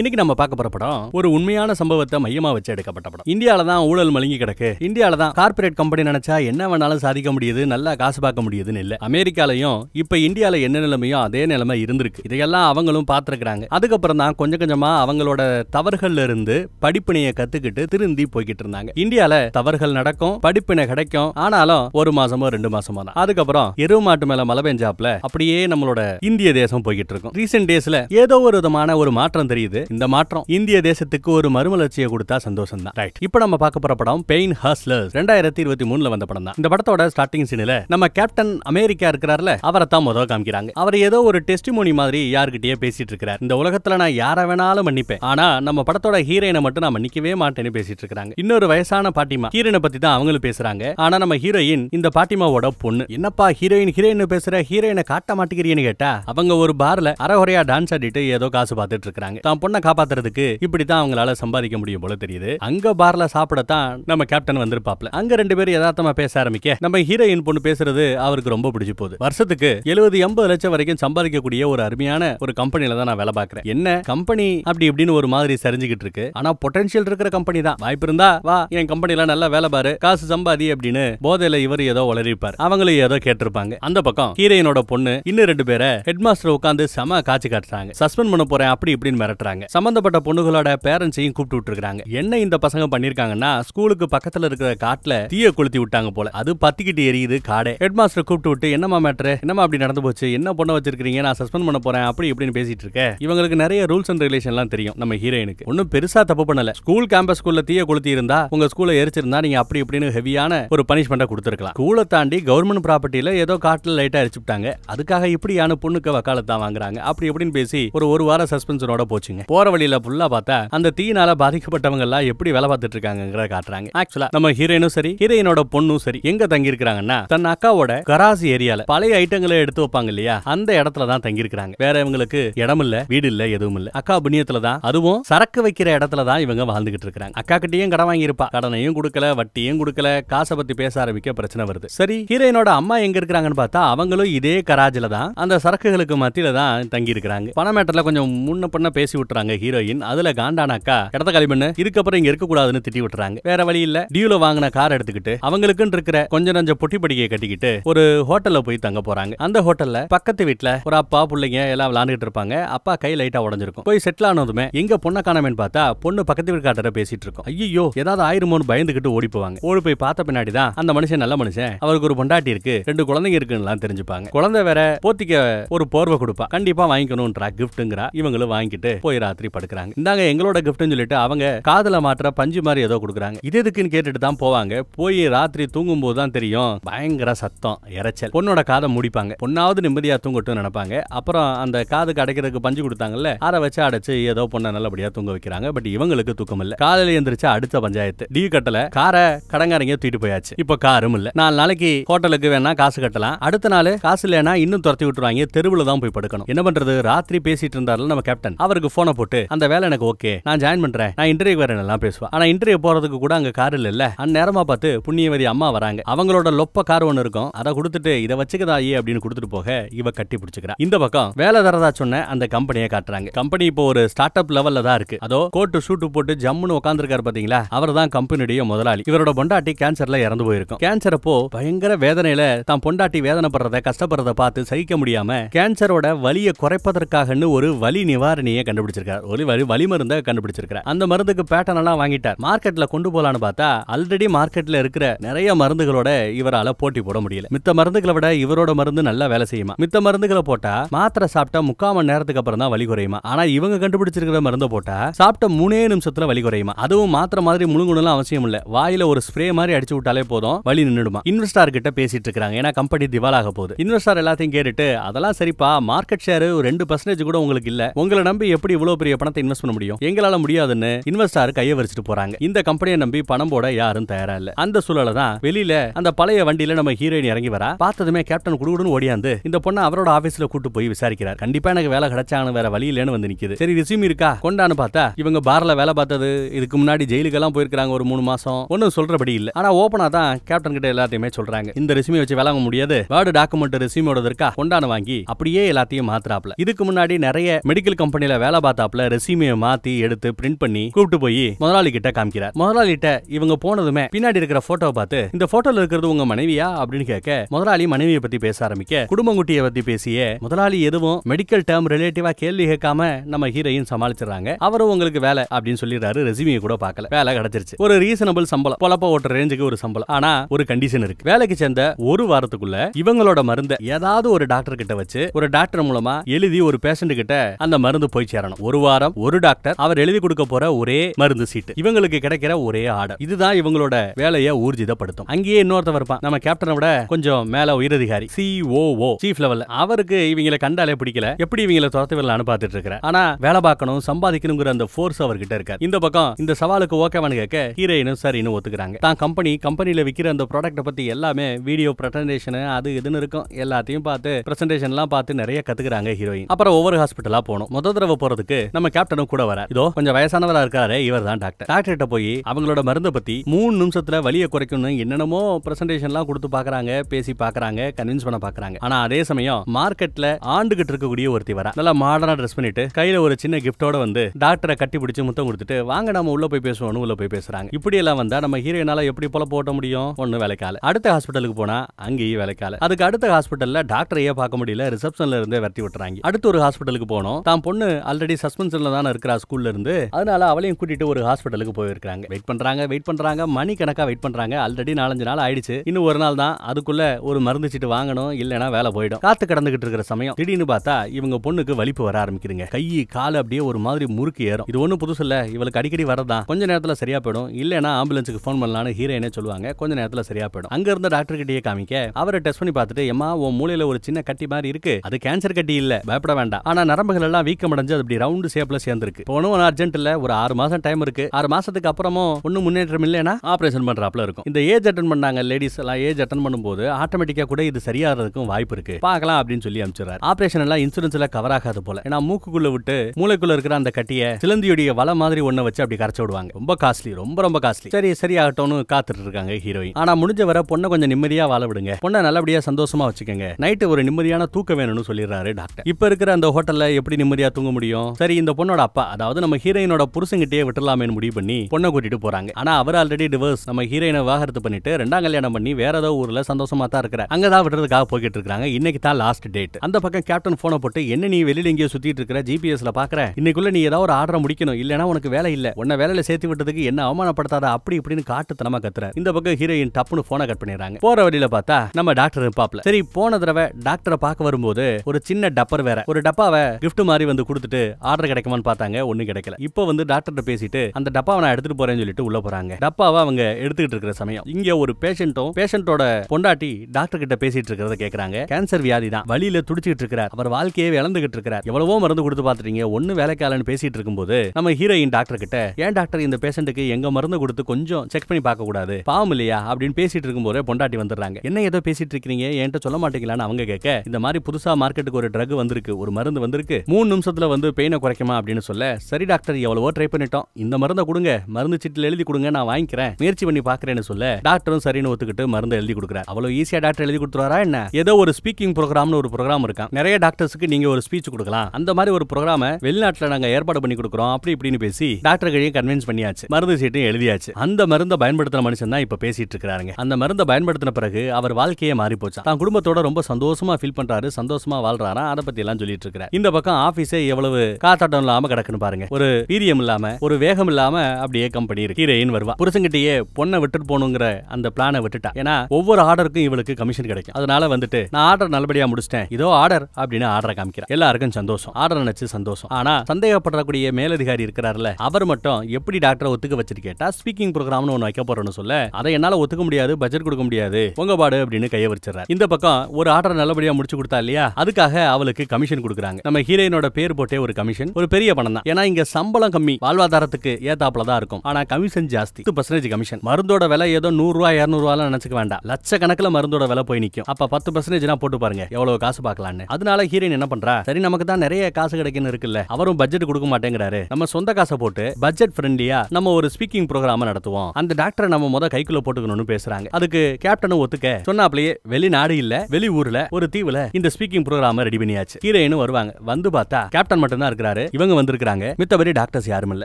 இன்னைக்கு நம்ம பார்க்க போற படம் ஒரு உண்மையான சம்பவத்தை மையமா வச்சு எடுக்கப்பட்ட படம் இந்தியால தான் ஊழல் மலங்கி கிடக்கு இந்தியால தான் கார்பரேட் கம்பெனி நினைச்சா என்ன வேணாலும் சாதிக்க முடியுது நல்லா காசு பார்க்க முடியுதுன்னு இல்ல அமெரிக்காலையும் இப்ப இந்தியால என்ன நிலைமையோ அதே நிலைமை இருந்திருக்கு இதையெல்லாம் அவங்களும் பாத்துருக்காங்க அதுக்கப்புறம் தான் கொஞ்சம் கொஞ்சமா அவங்களோட தவறுகள்ல இருந்து படிப்பினைய கத்துக்கிட்டு திருந்தி போய்கிட்டு இருந்தாங்க இந்தியால தவறுகள் நடக்கும் படிப்பினை கிடைக்கும் ஆனாலும் ஒரு மாசமோ ரெண்டு மாசமோ தான் அதுக்கப்புறம் எருவு மாட்டு மேல மழை பெஞ்சாப்ல அப்படியே நம்மளோட இந்திய தேசம் போய்கிட்டு இருக்கும் ரீசெண்ட் டேஸ்ல ஏதோ ஒரு விதமான ஒரு மாற்றம் தெரியுது இந்த மாற்றம் இந்திய தேசத்துக்கு ஒரு மறுமலர்ச்சியை கொடுத்தா சந்தோஷம் தான் ரைட் இப்போ நம்ம பார்க்க போற படம் பெயின் ஹாஸ்லர்ஸ் ரெண்டாயிரத்தி இருபத்தி மூணுல வந்த படம் தான் இந்த படத்தோட ஸ்டார்டிங் சீன்ல நம்ம கேப்டன் அமெரிக்கா இருக்கிறார்ல அவரை தான் முதல் காமிக்கிறாங்க அவர் ஏதோ ஒரு டெஸ்டிமோனி மாதிரி யாருக்கிட்டயே பேசிட்டு இருக்கிறார் இந்த உலகத்துல நான் யார வேணாலும் மன்னிப்பேன் ஆனா நம்ம படத்தோட ஹீரோயினை மட்டும் நான் மன்னிக்கவே மாட்டேன்னு பேசிட்டு இருக்காங்க இன்னொரு வயசான பாட்டிமா ஹீரோயினை பத்தி தான் அவங்களும் பேசுறாங்க ஆனா நம்ம ஹீரோயின் இந்த பாட்டிமாவோட பொண்ணு என்னப்பா ஹீரோயின் ஹீரோயின் பேசுற ஹீரோயினை காட்ட மாட்டேங்கிறீன்னு கேட்டா அவங்க ஒரு பார்ல அறகுறையா டான்ஸ் ஆடிட்டு ஏதோ காசு பார்த்துட்டு இருக்காங்க தான் பொண்ண கேப்டனை காப்பாத்துறதுக்கு இப்படித்தான் அவங்களால சம்பாதிக்க முடியும் போல தெரியுது அங்க பார்ல சாப்பிடத்தான் நம்ம கேப்டன் வந்திருப்பாப்ல அங்க ரெண்டு பேரும் யதார்த்தமா பேச ஆரம்பிக்க நம்ம ஹீரோயின் பொண்ணு பேசுறது அவருக்கு ரொம்ப பிடிச்சு போகுது வருஷத்துக்கு எழுபது எண்பது லட்சம் வரைக்கும் சம்பாதிக்கக்கூடிய ஒரு அருமையான ஒரு கம்பெனில தான் நான் வேலை பார்க்கறேன் என்ன கம்பெனி அப்படி இப்படின்னு ஒரு மாதிரி சரிஞ்சுக்கிட்டு இருக்கு ஆனா பொட்டன்ஷியல் இருக்கிற கம்பெனி தான் வாய்ப்பு இருந்தா வா என் கம்பெனில நல்லா வேலை பாரு காசு சம்பாதி அப்படின்னு போதையில இவர் ஏதோ வளரிப்பார் அவங்களும் ஏதோ கேட்டிருப்பாங்க அந்த பக்கம் ஹீரோயினோட பொண்ணு இன்னும் ரெண்டு பேரை ஹெட் மாஸ்டர் உட்காந்து செம காட்சி காட்டுறாங்க சஸ்பெண்ட் பண்ண போறேன் அப்படி இப்படின்னு மிரட்டுறாங்க இருக்காங்க சம்பந்தப்பட்ட பொண்ணுகளோட பேரண்ட்ஸையும் கூப்பிட்டு விட்டுருக்காங்க என்ன இந்த பசங்க பண்ணிருக்காங்கன்னா ஸ்கூலுக்கு பக்கத்துல இருக்கிற காட்டுல தீய கொளுத்தி விட்டாங்க போல அது பத்திக்கிட்டு எரியுது காடே ஹெட் மாஸ்டர் கூப்பிட்டு விட்டு என்னமா மேட்ரு என்னமா அப்படி நடந்து போச்சு என்ன பொண்ணை வச்சிருக்கீங்க நான் சஸ்பெண்ட் பண்ண போறேன் அப்படி இப்படின்னு பேசிட்டு இருக்க இவங்களுக்கு நிறைய ரூல்ஸ் அண்ட் ரிலேஷன்லாம் தெரியும் நம்ம ஹீரோயினுக்கு ஒன்னும் பெருசா தப்பு பண்ணல ஸ்கூல் கேம்பஸ்குள்ள தீய கொளுத்தி இருந்தா உங்க ஸ்கூல்ல எரிச்சிருந்தா நீங்க அப்படி இப்படின்னு ஹெவியான ஒரு பனிஷ்மெண்ட்டை கொடுத்துருக்கலாம் ஸ்கூலை தாண்டி கவர்மெண்ட் ப்ராப்பர்ட்டியில ஏதோ காட்டில் லைட்டா அரிச்சுட்டாங்க அதுக்காக இப்படியான பொண்ணுக்கு வக்காலத்தான் வாங்குறாங்க அப்படி எப்படின்னு பேசி ஒரு ஒரு வாரம் சஸ்பென்ஷனோட போச்சுங்க போற வழியில ஃபுல்லா பார்த்தா அந்த தீயினால பாதிக்கப்பட்டவங்க எல்லாம் எப்படி வேலை பார்த்துட்டு இருக்காங்கிறத காட்டுறாங்க ஆக்சுவலா நம்ம ஹீரோயினும் சரி ஹீரோயினோட பொண்ணும் சரி எங்க தங்கி இருக்கிறாங்கன்னா தன் அக்காவோட கராசி ஏரியால பழைய ஐட்டங்களை எடுத்து வைப்பாங்க இல்லையா அந்த இடத்துல தான் தங்கி இருக்கிறாங்க வேற இவங்களுக்கு இடம் இல்ல வீடு இல்ல எதுவும் இல்ல அக்கா புண்ணியத்துல தான் அதுவும் சரக்கு வைக்கிற இடத்துல தான் இவங்க வாழ்ந்துகிட்டு இருக்காங்க அக்கா கிட்டையும் கடன் வாங்கியிருப்பா கடனையும் கொடுக்கல வட்டியும் கொடுக்கல காசை பத்தி பேச ஆரம்பிக்க பிரச்சனை வருது சரி ஹீரோயினோட அம்மா எங்க இருக்கிறாங்கன்னு பார்த்தா அவங்களும் இதே கராஜில தான் அந்த சரக்குகளுக்கு மத்தியில தான் தங்கி இருக்கிறாங்க பண கொஞ்சம் முன்ன பண்ண பேசி விட்டுற அனுப்புறாங்க ஹீரோயின் அதுல காண்டானாக்கா இடத்த காலி பண்ணு இதுக்கப்புறம் இங்க இருக்க கூடாதுன்னு திட்டி விட்டுறாங்க வேற வழி இல்ல டியூல வாங்கின கார் எடுத்துக்கிட்டு அவங்களுக்கு இருக்கிற கொஞ்ச நஞ்ச பொட்டி படிக்கையை கட்டிக்கிட்டு ஒரு ஹோட்டல்ல போய் தங்க போறாங்க அந்த ஹோட்டல்ல பக்கத்து வீட்டுல ஒரு அப்பா பிள்ளைங்க எல்லாம் விளாண்டுட்டு இருப்பாங்க அப்பா கை லைட்டா உடஞ்சிருக்கும் போய் செட்டில் ஆனதுமே எங்க பொண்ணை காணாமேன்னு பார்த்தா பொண்ணு பக்கத்து வீட்டுக்காரர் பேசிட்டு இருக்கோம் ஐயோ ஏதாவது ஆயிருமோன்னு பயந்துகிட்டு ஓடி போவாங்க ஓடி போய் பார்த்த பின்னாடிதான் அந்த மனுஷன் நல்ல மனுஷன் அவருக்கு ஒரு பொண்டாட்டி இருக்கு ரெண்டு குழந்தைங்க இருக்குன்னு தெரிஞ்சுப்பாங்க குழந்தை வேற போத்திக்க ஒரு போர்வை கொடுப்பா கண்டிப்பா வாங்கிக்கணும்ன்றா கிஃப்ட்டுங்கிறா இவங்களும் வாங்கிட்டு போயிடறாங்க ராத்திரி படுக்கிறாங்க இந்தாங்க எங்களோட கிஃப்ட்னு சொல்லிட்டு அவங்க காதல மாற்ற பஞ்சு மாதிரி ஏதோ கொடுக்குறாங்க இது எதுக்குன்னு கேட்டுட்டு தான் போவாங்க போய் ராத்திரி தூங்கும் போது தான் தெரியும் பயங்கர சத்தம் இறைச்சல் பொண்ணோட காதை முடிப்பாங்க பொண்ணாவது நிம்மதியா தூங்கட்டும் நினைப்பாங்க அப்புறம் அந்த காதுக்கு அடைக்கிறதுக்கு பஞ்சு கொடுத்தாங்கல்ல அதை வச்சு அடைச்சு ஏதோ பொண்ணை நல்லபடியா தூங்க வைக்கிறாங்க பட் இவங்களுக்கு தூக்கம் இல்ல காதல எந்திரிச்சா அடுத்த பஞ்சாயத்து டீ கட்டல காரை கடங்காரங்க தூக்கிட்டு போயாச்சு இப்ப காரும் இல்ல நாலு நாளைக்கு ஹோட்டலுக்கு வேணா காசு கட்டலாம் அடுத்த நாள் காசு இல்லைன்னா இன்னும் துரத்தி விட்டுருவாங்க தெருவில் தான் போய் படுக்கணும் என்ன பண்றது ராத்திரி பேசிட்டு இருந்தாலும் நம்ம கேப்டன் அவருக்கு போன போட்டு அந்த வேலை எனக்கு ஓகே நான் ஜாயின் பண்றேன் நான் இன்டர்வியூ வரேன் எல்லாம் பேசுவேன் ஆனா இன்டர்வியூ போறதுக்கு கூட அங்க கார் இல்ல அந்நேரமா பார்த்து புண்ணியவதி அம்மா வராங்க அவங்களோட லொப்ப கார் ஒன்னு இருக்கும் அதை கொடுத்துட்டு இதை வச்சுக்கதா ஐயே அப்படின்னு கொடுத்துட்டு போக இவ கட்டி பிடிச்சிக்கிறா இந்த பக்கம் வேலை தரதா சொன்ன அந்த கம்பெனியை காட்டுறாங்க கம்பெனி இப்போ ஒரு ஸ்டார்ட் அப் லெவல்ல தான் இருக்கு அதோ கோட்டு ஷூட்டு போட்டு ஜம்முன்னு உட்காந்துருக்காரு பாத்தீங்களா அவர் தான் கம்பெனியுடைய முதலாளி இவரோட பொண்டாட்டி கேன்சர்ல இறந்து போயிருக்கும் கேன்சர் அப்போ பயங்கர வேதனையில தான் பொண்டாட்டி வேதனைப்படுறத கஷ்டப்படுறத பார்த்து சகிக்க முடியாம கேன்சரோட வலியை குறைப்பதற்காகன்னு ஒரு வலி நிவாரணியை கண்டுபிடிச்சிருக்காங்க கண்டுபிடிச்சிருக்கார் ஒளிவரி வழிமருந்தை கண்டுபிடிச்சிருக்கார் அந்த மருந்துக்கு பேட்டன் எல்லாம் வாங்கிட்டார் மார்க்கெட்ல கொண்டு போலான்னு பார்த்தா ஆல்ரெடி மார்க்கெட்ல இருக்கிற நிறைய மருந்துகளோட இவரால் போட்டி போட முடியல மித்த மருந்துகளை விட இவரோட மருந்து நல்லா வேலை செய்யுமா மித்த மருந்துகளை போட்டா மாத்திரை சாப்பிட்டா முக்கால் மணி நேரத்துக்கு அப்புறம் தான் வலி குறையுமா ஆனா இவங்க கண்டுபிடிச்சிருக்கிற மருந்தை போட்டா சாப்பிட்ட மூணே நிமிஷத்துல வலி குறையுமா அதுவும் மாத்திரை மாதிரி முழுங்கணும்லாம் அவசியம் இல்ல வாயில ஒரு ஸ்ப்ரே மாதிரி அடிச்சு விட்டாலே போதும் வலி நின்றுடுமா இன்வெஸ்டார் கிட்ட பேசிட்டு இருக்காங்க ஏன்னா கம்பெனி திவாலாக போகுது இன்வெஸ்டார் எல்லாத்தையும் கேட்டுட்டு அதெல்லாம் சரிப்பா மார்க்கெட் ஷேர் ரெண்டு பர்சன்டேஜ் கூட உங்களுக்கு இல்ல உங்களை நம்பி எப்படி இவ்வளவு இவ்வளவு பெரிய பணத்தை இன்வெஸ்ட் பண்ண முடியும் எங்களால முடியாதுன்னு இன்வெஸ்டார் கையை வரிச்சிட்டு போறாங்க இந்த கம்பெனியை நம்பி பணம் போட யாரும் தயாரா இல்ல அந்த சூழல தான் வெளியில அந்த பழைய வண்டியில நம்ம ஹீரோயின் இறங்கி வரா பார்த்ததுமே கேப்டன் குடுகுடுன்னு ஓடியாந்து இந்த பொண்ணை அவரோட ஆபீஸ்ல கூட்டு போய் விசாரிக்கிறார் கண்டிப்பா எனக்கு வேலை கிடைச்சாங்கன்னு வேற வழி இல்லைன்னு வந்து நிக்குது சரி ரிசியூம் இருக்கா கொண்டான்னு பார்த்தா இவங்க பார்ல வேலை பார்த்தது இதுக்கு முன்னாடி ஜெயிலுக்கெல்லாம் போயிருக்காங்க ஒரு மூணு மாசம் ஒன்னும் சொல்றபடி இல்ல ஆனா ஓபனா தான் கேப்டன் கிட்ட எல்லாத்தையுமே சொல்றாங்க இந்த ரிசியூம் வச்சு வேலை முடியாது வேர்டு டாக்குமெண்ட் ரிசியூமோட இருக்கா கொண்டான வாங்கி அப்படியே எல்லாத்தையும் மாத்துறாப்ல இதுக்கு முன்னாடி நிறைய மெடிக்கல் கம்பெனில வேலை பார்த்தா லேப்டாப்ல ரெசியூமே மாத்தி எடுத்து பிரிண்ட் பண்ணி கூப்பிட்டு போய் முதலாளி கிட்ட காமிக்கிறார் முதலாளிகிட்ட இவங்க போனதுமே பின்னாடி இருக்கிற போட்டோவை பார்த்து இந்த போட்டோல இருக்கிறது உங்க மனைவியா அப்படின்னு கேட்க முதலாளி மனைவியை பத்தி பேச ஆரம்பிக்க குட்டியை பத்தி பேசிய முதலாளி எதுவும் மெடிக்கல் டேர்ம் ரிலேட்டிவா கேள்வி கேட்காம நம்ம ஹீரோயின் சமாளிச்சிடறாங்க அவரும் உங்களுக்கு வேலை அப்படின்னு சொல்லிடுறாரு ரெசியூமே கூட பார்க்கல வேலை கிடைச்சிருச்சு ஒரு ரீசனபிள் சம்பளம் பொழப்ப ஓட்டுற ரேஞ்சுக்கு ஒரு சம்பளம் ஆனா ஒரு கண்டிஷன் இருக்கு வேலைக்கு சேர்ந்த ஒரு வாரத்துக்குள்ள இவங்களோட மருந்த ஏதாவது ஒரு டாக்டர் கிட்ட வச்சு ஒரு டாக்டர் மூலமா எழுதி ஒரு பேஷண்ட் கிட்ட அந்த மருந்து போய் சேரணும் ஒரு வாரம் ஒரு டாக்டர் அவர் எழுதி கொடுக்க போற ஒரே மருந்து சீட்டு இவங்களுக்கு கிடைக்கிற ஒரே ஆர்டர் இதுதான் இவங்களோட வேலையை ஊர்ஜிதப்படுத்தும் அங்கேயே இன்னொருத்தவர் இருப்பான் நம்ம கேப்டனை விட கொஞ்சம் மேல உயரதிகாரி சிஓஓ சீஃப் லெவல் அவருக்கு இவங்களை கண்டாலே பிடிக்கல எப்படி இவங்களை துரத்து விடலான்னு பார்த்துட்டு இருக்கிற ஆனா வேலை பார்க்கணும் சம்பாதிக்கணுங்கிற அந்த ஃபோர்ஸ் அவர்கிட்ட இருக்காரு இந்த பக்கம் இந்த சவாலுக்கு ஓகேவானு கேட்க ஹீரோயினும் சரின்னு ஒத்துக்கிறாங்க தான் கம்பெனி கம்பெனியில விற்கிற அந்த ப்ராடக்ட்டை பத்தி எல்லாமே வீடியோ பிரசன்டேஷன் அது இதுன்னு இருக்கும் எல்லாத்தையும் பார்த்து எல்லாம் பார்த்து நிறைய கத்துக்கிறாங்க ஹீரோயின் அப்புறம் ஒவ்வொரு ஹாஸ்பிட்டலா போகணும் முத தடவை போறதுக்கு சொல்லிட்டு நம்ம கேப்டனும் கூட வர இதோ கொஞ்சம் வயசானவரா இருக்காரு இவர் தான் டாக்டர் டாக்டர் கிட்ட போய் அவங்களோட மருந்தை பத்தி மூணு நிமிஷத்துல வலியை குறைக்கணும் என்னென்னமோ பிரசன்டேஷன் எல்லாம் கொடுத்து பாக்குறாங்க பேசி பாக்குறாங்க கன்வின்ஸ் பண்ண பாக்குறாங்க ஆனா அதே சமயம் மார்க்கெட்ல ஆண்டுகிட்டு இருக்கக்கூடிய ஒருத்தி வர நல்லா மாடர்னா ட்ரெஸ் பண்ணிட்டு கையில ஒரு சின்ன கிஃப்டோட வந்து டாக்டரை கட்டி பிடிச்சி முத்தம் கொடுத்துட்டு வாங்க நம்ம உள்ள போய் பேசுவோம்னு உள்ள போய் பேசுறாங்க இப்படி எல்லாம் வந்தா நம்ம ஹீரோயினால எப்படி போல போட்ட முடியும் ஒண்ணு வேலைக்கால அடுத்த ஹாஸ்பிட்டலுக்கு போனா அங்கேயும் வேலைக்கால அதுக்கு அடுத்த ஹாஸ்பிட்டல்ல டாக்டரையே பார்க்க முடியல ரிசப்ஷன்ல இருந்தே விரட்டி விட்டுறாங்க அடுத்த ஒரு ஹாஸ்பிட்டலுக்கு போனோம் தான் பொண்ணு ஆல்ரெடி சஸ்பென்ஷனில் தானே இருக்கிறா இருந்து அதனால அவளையும் கூட்டிகிட்டு ஒரு ஹாஸ்பிட்டலுக்கு போயிருக்காங்க வெயிட் பண்ணுறாங்க வெயிட் பண்ணுறாங்க மணி கணக்காக வெயிட் பண்ணுறாங்க ஆல்ரெடி நாலஞ்சு நாள் ஆயிடுச்சு இன்னும் ஒரு நாள் தான் அதுக்குள்ளே ஒரு மருந்து சீட்டு வாங்கணும் இல்லைனா வேலை போயிடும் காத்து கடந்துகிட்டு இருக்கிற சமயம் திடீர்னு பார்த்தா இவங்க பொண்ணுக்கு வலிப்பு வர ஆரம்பிக்கிறீங்க கை கால் அப்படியே ஒரு மாதிரி முறுக்கு ஏறும் இது ஒன்றும் புதுசு இல்லை இவளுக்கு அடிக்கடி வரதான் கொஞ்சம் நேரத்தில் சரியாக போயிடும் இல்லைனா ஆம்புலன்ஸுக்கு ஃபோன் பண்ணலான்னு ஹீரோயினே சொல்லுவாங்க கொஞ்ச நேரத்தில் சரியாக போயிடும் அங்கே இருந்த டாக்டர் கிட்டேயே காமிக்க அவரை டெஸ்ட் பண்ணி பார்த்துட்டு எம்மா உன் மூலையில் ஒரு சின்ன கட்டி மாதிரி இருக்கு அது கேன்சர் கட்டி இல்லை பயப்பட வேண்டாம் ஆனால் நரம்புகள் எல்லாம் வீக்கம் அடைஞ்சு அப்படி ரவுண்ட் ரவுண்ட் ஷேப்ல சேர்ந்துருக்கு இப்போ ஒன்றும் அர்ஜென்ட் இல்ல ஒரு ஆறு மாசம் டைம் இருக்கு ஆறு மாசத்துக்கு அப்புறமும் ஒன்றும் முன்னேற்றம் இல்லைன்னா ஆப்ரேஷன் பண்றாப்ல இருக்கும் இந்த ஏஜ் அட்டன் பண்ணாங்க லேடிஸ் எல்லாம் ஏஜ் அட்டன் பண்ணும்போது ஆட்டோமேட்டிக்கா கூட இது சரியாகிறதுக்கும் வாய்ப்பு இருக்கு பார்க்கலாம் அப்படின்னு சொல்லி அனுப்பிச்சிடறாரு ஆப்ரேஷன் எல்லாம் இன்சூரன்ஸ்ல கவர் ஆகாது போல ஏன்னா மூக்குக்குள்ள விட்டு மூளைக்குள்ள இருக்கிற அந்த கட்டியை சிலந்தியுடைய வள மாதிரி ஒன்றை வச்சு அப்படி கரைச்சி விடுவாங்க ரொம்ப காஸ்ட்லி ரொம்ப ரொம்ப காஸ்ட்லி சரி சரி ஆகட்டும்னு காத்துட்டு இருக்காங்க ஹீரோயின் ஆனா முடிஞ்ச வர பொண்ணை கொஞ்சம் நிம்மதியா வாழ விடுங்க பொண்ணை நல்லபடியா சந்தோஷமா வச்சுக்கோங்க நைட்டு ஒரு நிம்மதியான தூக்க வேணும்னு சொல்லிடுறாரு டாக்டர் இப்ப இருக்கிற அந்த ஹோட்டல்ல எப்படி நிம்மதியா தூங்க முடியும் சரி இந்த பொண்ணோட அப்பா அதாவது நம்ம ஹீரோயினோட புருஷங்கிட்டே விட்டுலாமே முடிவு பண்ணி பொண்ணை கூட்டிட்டு போறாங்க ஆனா அவர் ஆல்ரெடி டிவர்ஸ் நம்ம ஹீரோயினை விவாகரத்து பண்ணிட்டு ரெண்டாம் கல்யாணம் பண்ணி வேற ஏதோ ஊர்ல சந்தோஷமா தான் இருக்கிற அங்கதான் விடுறதுக்காக போய்கிட்டு இருக்கிறாங்க இன்னைக்கு தான் லாஸ்ட் டேட் அந்த பக்கம் கேப்டன் போனை போட்டு என்ன நீ வெளியில எங்கேயோ சுத்திட்டு இருக்கிற ஜிபிஎஸ்ல பாக்குற இன்னைக்குள்ள நீ ஏதாவது ஒரு ஆர்டர் முடிக்கணும் இல்லனா உனக்கு வேலை இல்ல உன்ன வேலையில சேர்த்து விட்டதுக்கு என்ன அவமானப்படுத்தாத அப்படி இப்படின்னு காட்டுத்தனமா கத்துற இந்த பக்கம் ஹீரோயின் டப்புனு போனை கட் பண்ணிடுறாங்க போற வழியில பார்த்தா நம்ம டாக்டர் இருப்பாப்ல சரி போன தடவை டாக்டரை பார்க்க வரும்போது ஒரு சின்ன டப்பர் வேற ஒரு டப்பாவை கிஃப்ட் மாதிரி வந்து கொடுத்துட்டு ஆர்டர் கிடைக்குமான்னு பார்த்தாங்க ஒண்ணு கிடைக்கல இப்போ வந்து டாக்டர் பேசிட்டு அந்த டப்பாவை நான் எடுத்துட்டு போறேன் சொல்லிட்டு உள்ள போறாங்க டப்பாவை அவங்க எடுத்துக்கிட்டு இருக்கிற சமயம் இங்க ஒரு பேஷண்ட்டும் பேஷண்டோட பொண்டாட்டி டாக்டர் கிட்ட பேசிட்டு இருக்கிறத கேட்கறாங்க கேன்சர் வியாதி தான் வழியில துடிச்சுட்டு இருக்கிறார் அவர் வாழ்க்கையே இழந்துகிட்டு இருக்கிறார் எவ்வளவோ மருந்து கொடுத்து பாத்துட்டீங்க ஒன்னு வேலைக்காலன்னு பேசிட்டு இருக்கும்போது நம்ம ஹீரோயின் டாக்டர் கிட்ட ஏன் டாக்டர் இந்த பேஷண்ட்டுக்கு எங்க மருந்து கொடுத்து கொஞ்சம் செக் பண்ணி பார்க்க கூடாது பாவம் இல்லையா அப்படின்னு பேசிட்டு இருக்கும்போது பொண்டாட்டி வந்துடுறாங்க என்ன ஏதோ பேசிட்டு இருக்கீங்க என்கிட்ட சொல்ல மாட்டீங்களான்னு அவங்க கேட்க இந்த மாதிரி புதுசா மார்க்கெட்டுக்கு ஒரு ட்ரக் வந்திருக்கு ஒரு மருந்து வந்திருக்கு மூணு நிமிஷத்துல வந்து பெயினை குறைக்குமா அப்படின்னு சொல்ல சரி டாக்டர் எவ்வளவோ ட்ரை பண்ணிட்டோம் இந்த மருந்தை கொடுங்க மருந்து சீட்டில் எழுதி கொடுங்க நான் வாங்கிக்கிறேன் முயற்சி பண்ணி பாக்குறேன்னு சொல்ல டாக்டரும் சரின்னு ஒத்துக்கிட்டு மருந்து எழுதி கொடுக்குறாரு அவ்வளவு ஈஸியா டாக்டர் எழுதி கொடுத்துருவாரா என்ன ஏதோ ஒரு ஸ்பீக்கிங் ப்ரோக்ராம்னு ஒரு ப்ரோக்ராம் இருக்கா நிறைய டாக்டர்ஸ்க்கு நீங்க ஒரு ஸ்பீச் கொடுக்கலாம் அந்த மாதிரி ஒரு ப்ரோக்ராம வெளிநாட்டுல நாங்க ஏற்பாடு பண்ணி கொடுக்குறோம் அப்படி இப்படின்னு பேசி டாக்டர்களையும் கன்வின்ஸ் பண்ணியாச்சு மருந்து சீட்டும் எழுதியாச்சு அந்த மருந்தை பயன்படுத்தின மனுஷன் தான் இப்ப பேசிட்டு இருக்கிறாங்க அந்த மருந்தை பயன்படுத்தின பிறகு அவர் வாழ்க்கையே மாறி போச்சு தான் குடும்பத்தோட ரொம்ப சந்தோஷமா ஃபீல் பண்றாரு சந்தோஷமா வாழ்றாரா அதை பத்தி எல்லாம் சொல்லிட்டு இருக்கிறேன் இந்த பக்கம் ஆபீஸே எவ்வளவு காத்தாட்டம் இல்லாம கிடக்குன்னு பாருங்க ஒரு வீரியம் இல்லாம ஒரு வேகம் இல்லாம அப்படியே கம்பெனி இருக்கு ஹீரோயின் வருவா புருஷங்கிட்டயே பொண்ணை விட்டுட்டு போகணுங்கிற அந்த பிளானை விட்டுட்டா ஏன்னா ஒவ்வொரு ஆர்டருக்கும் இவளுக்கு கமிஷன் கிடைக்கும் அதனால வந்துட்டு நான் ஆர்டர் நல்லபடியா முடிச்சிட்டேன் இதோ ஆர்டர் அப்படின்னு ஆர்டரை காமிக்கிறேன் எல்லாருக்கும் சந்தோஷம் ஆர்டர் நினைச்சு சந்தோஷம் ஆனா சந்தேகப்படக்கூடிய மேலதிகாரி இருக்கிறாருல அவர் மட்டும் எப்படி டாக்டரை ஒத்துக்க வச்சிட்டு கேட்டா ஸ்பீக்கிங் ப்ரோக்ராம்னு ஒன்று வைக்க போறோம்னு சொல்ல அதை என்னால ஒத்துக்க முடியாது பட்ஜெட் கொடுக்க முடியாது உங்க பாடு அப்படின்னு கைய வச்சிடறாரு இந்த பக்கம் ஒரு ஆர்டர் நல்லபடியா முடிச்சு கொடுத்தா இல்லையா அதுக்காக அவளுக்கு கமிஷன் கொடுக்குறாங்க நம்ம ஹீரோயினோட பேர் போட்டே ஒரு கமிஷன் கமிஷன் ஒரு பெரிய பணம் தான் ஏன்னா இங்க சம்பளம் கம்மி வாழ்வாதாரத்துக்கு ஏத்தாப்புல தான் இருக்கும் ஆனா கமிஷன் ஜாஸ்தி பர்சன்டேஜ் கமிஷன் மருந்தோட விலை ஏதோ நூறு ரூபாய் இருநூறு ரூபாய் நினைச்சுக்க வேண்டாம் லட்சக்கணக்கில் மருந்தோட விலை போய் நிற்கும் அப்ப பத்து பர்சன்டேஜ் போட்டு பாருங்க எவ்வளவு காசு பார்க்கலான்னு அதனால ஹீரோயின் என்ன பண்றா சரி நமக்கு தான் நிறைய காசு கிடைக்குன்னு இருக்குல்ல அவரும் பட்ஜெட் கொடுக்க மாட்டேங்கிறாரு நம்ம சொந்த காசை போட்டு பட்ஜெட் ஃப்ரெண்ட்லியா நம்ம ஒரு ஸ்பீக்கிங் ப்ரோக்ராம நடத்துவோம் அந்த டாக்டரை நம்ம முத கைக்குள்ள போட்டுக்கணும்னு பேசுறாங்க அதுக்கு கேப்டனும் ஒத்துக்க சொன்னாப்லயே வெளிநாடு இல்ல வெளி ஊர்ல ஒரு தீவுல இந்த ஸ்பீக்கிங் ப்ரோக்ராம ரெடி பண்ணியாச்சு ஹீரோயினும் வருவாங்க வந்து பார்த்தா கேப்டன் மட்டும் தான் வந்திருக்காரு இவங்க வந்திருக்காங்க மித்தபடி டாக்டர்ஸ் யாரும் இல்ல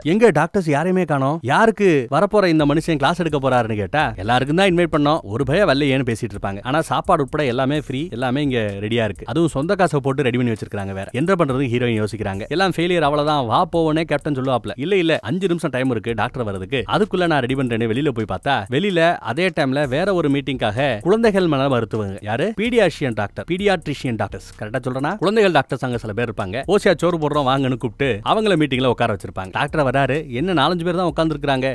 எங்க டாக்டர்ஸ் யாரையுமே காணோம் யாருக்கு வரப்போற இந்த மனுஷன் கிளாஸ் எடுக்க போறாருன்னு கேட்டா எல்லாருக்கும் தான் இன்வைட் பண்ணோம் ஒரு பய வல்லையேன்னு பேசிட்டு இருப்பாங்க ஆனா சாப்பாடு உட்பட எல்லாமே ஃப்ரீ எல்லாமே இங்க ரெடியா இருக்கு அதுவும் சொந்த காசை போட்டு ரெடி பண்ணி வச்சிருக்காங்க வேற என்ன பண்றது ஹீரோயின் யோசிக்கிறாங்க எல்லாம் ஃபெயிலியர் அவ்வளவுதான் வா போவனே கேப்டன் சொல்லுவாப்ல இல்ல இல்ல அஞ்சு நிமிஷம் டைம் இருக்கு டாக்டர் வர்றதுக்கு அதுக்குள்ள நான் ரெடி பண்றேன்னு வெளியில போய் பார்த்தா வெளியில அதே டைம்ல வேற ஒரு மீட்டிங்காக குழந்தைகள் மன மருத்துவங்க யாரு பீடியாஷியன் டாக்டர் பீடியாட்ரிஷியன் டாக்டர்ஸ் கரெக்டா சொல்றேன்னா குழந்தைகள் டாக்டர்ஸ் அங்க சில பேர் இருப்பாங்க ஓசியா சோறு போடுறோம் வாங்க கூப்பிட்டு அவங்கள மீட்டிங்ல உட்கார வச்சிருப்பாங்க டாக்டர் வராரு என்ன நாலஞ்சு பேர் தான் உட்கார்ந்து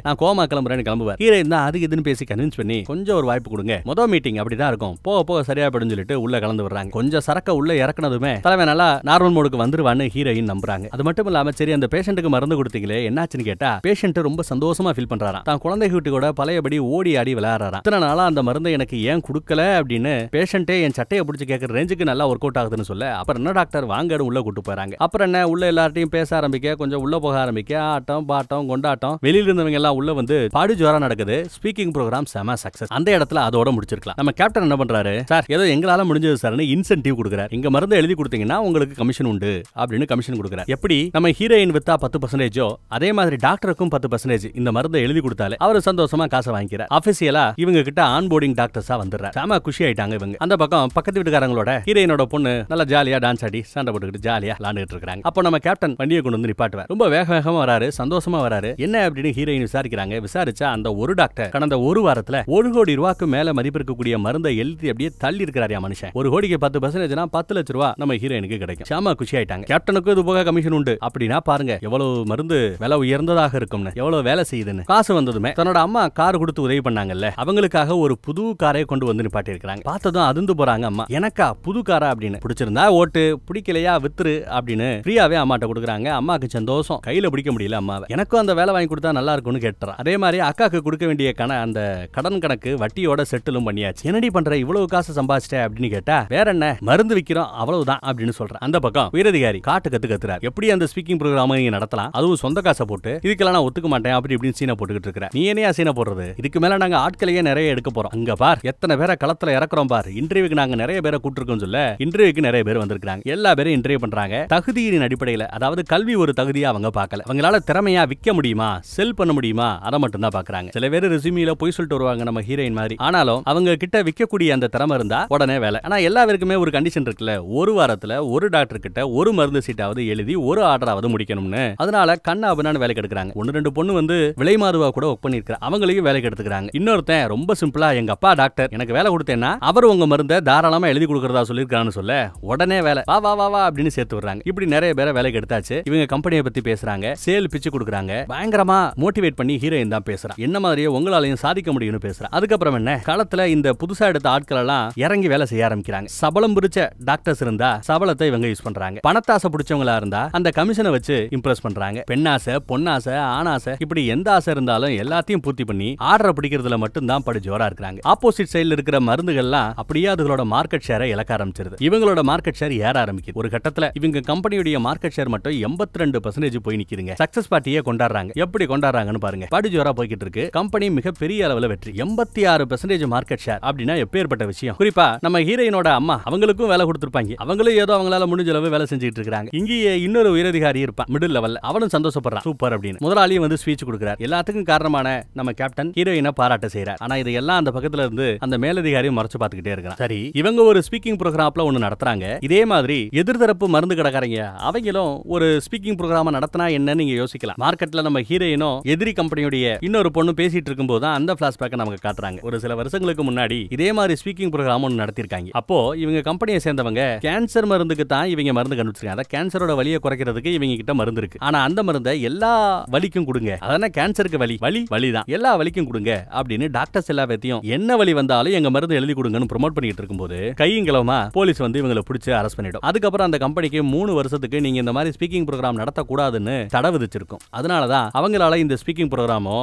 நான் கோமா கிளம்புறேன்னு கிளம்புவார் அது இதுன்னு பேசி கன்வின்ஸ் பண்ணி கொஞ்சம் ஒரு வாய்ப்பு கொடுங்க மொதல் மீட்டிங் அப்படிதான் இருக்கும் போக போக சரியா படுன்னு சொல்லிட்டு உள்ள கலந்து வர்றாங்க கொஞ்சம் சரக்க உள்ள இறக்குனதுமே தலைவன் நல்லா நார்மல் மோடுக்கு வந்துருவான்னு ஹீரோயின் நம்புறாங்க அது மட்டும் இல்லாம சரி அந்த பேஷண்ட்டுக்கு மருந்து கொடுத்தீங்களே என்னாச்சுன்னு கேட்டா பேஷண்ட் ரொம்ப சந்தோஷமா ஃபீல் பண்றாராம் தான் குழந்தை வீட்டு கூட பழையபடி ஓடி ஆடி விளையாடுறாராம் இத்தனை நாளா அந்த மருந்தை எனக்கு ஏன் கொடுக்கல அப்படின்னு பேஷண்ட்டே என் சட்டையை பிடிச்சி கேட்கற ரேஞ்சுக்கு நல்லா ஒர்க் அவுட் ஆகுதுன்னு சொல்ல அப்புறம் என்ன டாக்டர் வாங்க உள்ள கூட்டு போறாங்க அப்புறம் என்ன உள்ள எல்லாரும் எல்லார்ட்டையும் பேச ஆரம்பிக்க கொஞ்சம் உள்ள போக ஆரம்பிக்க ஆட்டம் பாட்டம் கொண்டாட்டம் வெளியில இருந்தவங்க எல்லாம் உள்ள வந்து பாடி ஜோரா நடக்குது ஸ்பீக்கிங் ப்ரோக்ராம் செம சக்சஸ் அந்த இடத்துல அதோட முடிச்சிருக்கலாம் நம்ம கேப்டன் என்ன பண்றாரு சார் ஏதோ எங்களால முடிஞ்சது சார் இன்சென்டிவ் கொடுக்குறாரு இங்க மருந்து எழுதி கொடுத்தீங்கன்னா உங்களுக்கு கமிஷன் உண்டு அப்படின்னு கமிஷன் கொடுக்குறாரு எப்படி நம்ம ஹீரோயின் வித்தா பத்து பர்சன்டேஜோ அதே மாதிரி டாக்டருக்கும் பத்து பர்சன்டேஜ் இந்த மருந்தை எழுதி கொடுத்தாலே அவர் சந்தோஷமா காசை வாங்கிக்கிறார் அபிஷியலா இவங்க கிட்ட ஆன் போர்டிங் டாக்டர்ஸா வந்துடுறாரு செம குஷி ஆயிட்டாங்க இவங்க அந்த பக்கம் பக்கத்து வீட்டுக்காரங்களோட ஹீரோயினோட பொண்ணு நல்லா ஜாலியா டான்ஸ் ஆடி சண்டை போட்டுக்கிட்டு ஜாலியா விளாண்டுகிட்டு இருக்காங்க அப்போ நம்ம கேப்டன் கேப்டன் வண்டியை கொண்டு வந்து நிப்பாட்டுவார் ரொம்ப வேக வேகமா வராரு சந்தோஷமா வராரு என்ன அப்படின்னு ஹீரோயின் விசாரிக்கிறாங்க விசாரிச்சா அந்த ஒரு டாக்டர் கடந்த ஒரு வாரத்துல ஒரு கோடி ரூபாய்க்கு மேல மதிப்பு இருக்கக்கூடிய மருந்தை எழுதி அப்படியே தள்ளி இருக்கிறாரியா மனுஷன் ஒரு கோடிக்கு பத்து பர்சன்டேஜ்னா பத்து லட்ச ரூபா நம்ம ஹீரோயினுக்கு கிடைக்கும் சாமா குஷி ஆயிட்டாங்க கேப்டனுக்கும் இது போக கமிஷன் உண்டு அப்படின்னா பாருங்க எவ்வளவு மருந்து விலை உயர்ந்ததாக இருக்கும்னு எவ்வளவு வேலை செய்யுதுன்னு காசு வந்ததுமே தன்னோட அம்மா கார் கொடுத்து உதவி பண்ணாங்கல்ல அவங்களுக்காக ஒரு புது காரை கொண்டு வந்து நிப்பாட்டி பார்த்ததும் அதிர்ந்து போறாங்க அம்மா எனக்கா புது காரா அப்படின்னு பிடிச்சிருந்தா ஓட்டு பிடிக்கலையா வித்துரு அப்படின்னு ஃப்ரீயாவே அம்மாட்ட அம்மாட்ட கொடுக்குறாங்க அம்மாவுக்கு சந்தோஷம் கையில பிடிக்க முடியல அம்மாவை எனக்கும் அந்த வேலை வாங்கி கொடுத்தா நல்லா இருக்கும்னு கேட்டுறா அதே மாதிரி அக்காக்கு கொடுக்க வேண்டிய கண அந்த கடன் கணக்கு வட்டியோட செட்டிலும் பண்ணியாச்சு என்னடி பண்ற இவ்வளவு காசு சம்பாதிச்சிட்ட அப்படின்னு கேட்டா வேற என்ன மருந்து விற்கிறோம் அவ்வளவுதான் அப்படின்னு சொல்றேன் அந்த பக்கம் உயரதிகாரி காட்டு கத்து கத்துறாரு எப்படி அந்த ஸ்பீக்கிங் ப்ரோக்ராம் நீங்க நடத்தலாம் அதுவும் சொந்த காசை போட்டு இதுக்கெல்லாம் நான் ஒத்துக்க மாட்டேன் அப்படி இப்படின்னு சீனை போட்டுக்கிட்டு இருக்கிறேன் நீ என்னையா சீனை போடுறது இதுக்கு மேல நாங்க ஆட்களையே நிறைய எடுக்க போறோம் அங்க பார் எத்தனை பேரை களத்துல இறக்குறோம் பார் இன்டர்வியூக்கு நாங்க நிறைய பேரை கூட்டிருக்கோம் சொல்ல இன்டர்வியூக்கு நிறைய பேர் வந்திருக்காங்க எல்லா பேரும் இன்டர்வியூ பண்றாங்க தகுதியின் அடிப்படையில அதாவது கல்வி ஒரு தகுதியாக அவங்க பார்க்கல அவங்களால திறமையாக விற்க முடியுமா செல் பண்ண முடியுமா அதை மட்டும்தான் பார்க்குறாங்க சில பேர் ரெசியூமியில் போய் சொல்லிட்டு வருவாங்க நம்ம ஹீரோயின் மாதிரி ஆனாலும் அவங்க கிட்ட விற்கக்கூடிய அந்த திறமை இருந்தா உடனே வேலை ஆனால் எல்லா பேருக்குமே ஒரு கண்டிஷன் இருக்குல்ல ஒரு வாரத்தில் ஒரு டாக்டர் கிட்ட ஒரு மருந்து சீட்டாவது எழுதி ஒரு ஆர்டராவது முடிக்கணும்னு அதனால கண்ணா அப்படின்னு வேலைக்கு எடுக்கிறாங்க ஒன்று ரெண்டு பொண்ணு வந்து விலை மாறுவா கூட ஒர்க் பண்ணியிருக்கிற அவங்களையும் வேலைக்கு எடுத்துக்கிறாங்க இன்னொருத்தன் ரொம்ப சிம்பிளா எங்க அப்பா டாக்டர் எனக்கு வேலை கொடுத்தேன்னா அவர் உங்க மருந்தை தாராளமாக எழுதி கொடுக்குறதா சொல்லியிருக்கான்னு சொல்ல உடனே வேலை வா வா வா வா அப்படின்னு சேர்த்து வர்றாங்க இப்படி நிறைய பேரை வேலைக்கு எடுத்தாச்சு இவங்க கம்பெனியை பத்தி பேசுறாங்க சேல் பிச்சு கொடுக்குறாங்க பயங்கரமா மோட்டிவேட் பண்ணி ஹீரோயின் தான் பேசுறான் என்ன மாதிரியே உங்களாலையும் சாதிக்க முடியும்னு பேசுறா அதுக்கப்புறம் என்ன களத்துல இந்த புதுசா எடுத்த ஆட்கள் எல்லாம் இறங்கி வேலை செய்ய ஆரம்பிக்கிறாங்க சபலம் பிடிச்ச டாக்டர்ஸ் இருந்தா சபலத்தை இவங்க யூஸ் பண்றாங்க பணத்தாசை பிடிச்சவங்களா இருந்தா அந்த கமிஷனை வச்சு இம்ப்ரெஸ் பண்றாங்க பெண்ணாசை பொன்னாசை ஆணாசை இப்படி எந்த ஆசை இருந்தாலும் எல்லாத்தையும் பூர்த்தி பண்ணி ஆர்டர் பிடிக்கிறதுல மட்டும் தான் படு ஜோரா இருக்கிறாங்க ஆப்போசிட் சைடுல இருக்கிற மருந்துகள்லாம் அப்படியே அதுகளோட மார்க்கெட் ஷேரை இழக்க ஆரம்பிச்சிருது இவங்களோட மார்க்கெட் ஷேர் ஏற ஆரம்பிக்குது ஒரு கட்டத்தில் இவங்க கம்பெனியுடைய மார்க்கெட் ஷேர் மட்டும் எண்பத்தி ரெண்டு பர்சன்டேஜ் போய் நிக்குதுங்க சக்சஸ் பார்ட்டியே கொண்டாடுறாங்க எப்படி கொண்டாடுறாங்கன்னு பாருங்க படுஜோரா போய்கிட்டு இருக்கு கம்பெனி மிகப்பெரிய அளவில் வெற்றி எண்பத்தி ஆறு பர்சன்டேஜ் மார்க்கெட் ஷேர் அப்படின்னா எப்பேற்பட்ட விஷயம் குறிப்பா நம்ம ஹீரோயினோட அம்மா அவங்களுக்கும் வேலை கொடுத்துருப்பாங்க அவங்களும் ஏதோ அவங்களால முடிஞ்ச அளவு வேலை செஞ்சுட்டு இருக்காங்க இங்கேயே இன்னொரு உயரதிகாரி இருப்பான் மிடில் லெவல் அவனும் சந்தோஷப்படுறான் சூப்பர் அப்படின்னு முதலாளியும் வந்து ஸ்பீச் கொடுக்குறாரு எல்லாத்துக்கும் காரணமான நம்ம கேப்டன் ஹீரோயினை பாராட்ட செய்யறாரு ஆனா இது எல்லாம் அந்த பக்கத்துல இருந்து அந்த மேலதிகாரியும் மறைச்சு பார்த்துக்கிட்டே இருக்கான் சரி இவங்க ஒரு ஸ்பீக்கிங் ப்ரோக்ராம்ல ஒன்னு நடத்துறாங்க இதே மாதிரி எதிர்தரப்பு மருந்து கிடக்காரங்க அவங்களும் ஒரு ஸ்பீக்கிங் ப்ரோக்ராம் நடத்தினா என்னன்னு நீங்க யோசிக்கலாம் மார்க்கெட்ல நம்ம ஹீரோயினோ எதிரி கம்பெனியுடைய இன்னொரு பொண்ணு பேசிட்டு இருக்கும்போது தான் அந்த பேக்கை நமக்கு காட்டுறாங்க ஒரு சில வருஷங்களுக்கு முன்னாடி இதே மாதிரி ஸ்பீக்கிங் ப்ரோக்ராம் ஒன்று நடத்திருக்காங்க அப்போ இவங்க கம்பெனியை சேர்ந்தவங்க கேன்சர் மருந்துக்கு தான் இவங்க மருந்து கண்டுபிடிச்சிருக்காங்க அதான் கேன்சரோட வலியை குறைக்கிறதுக்கு இவங்க கிட்ட மருந்து இருக்கு ஆனா அந்த மருந்தை எல்லா வலிக்கும் கொடுங்க அதனால கேன்சருக்கு வலி வலி தான் எல்லா வலிக்கும் கொடுங்க அப்படின்னு டாக்டர்ஸ் எல்லா பேத்தையும் என்ன வழி வந்தாலும் எங்க மருந்து எழுதி கொடுங்கன்னு ப்ரொமோட் பண்ணிட்டு இருக்கும்போது கையும் கிளவமா போலீஸ் வந்து இவங்களை பிடிச்சி அரெஸ்ட் பண்ணிடும் அதுக்கப்புறம் அந்த கம்பெனிக்கு மூணு வருஷத்துக்கு நீங்க இந்த மாதிரி மாதிரி ஸ்பீக்கிங் ப்ரோக்ராம் நடத்தக்கூடாதுன்னு தடை விதிச்சிருக்கும் அதனால தான் அவங்களால இந்த ஸ்பீக்கிங் ப்ரோக்ராமோ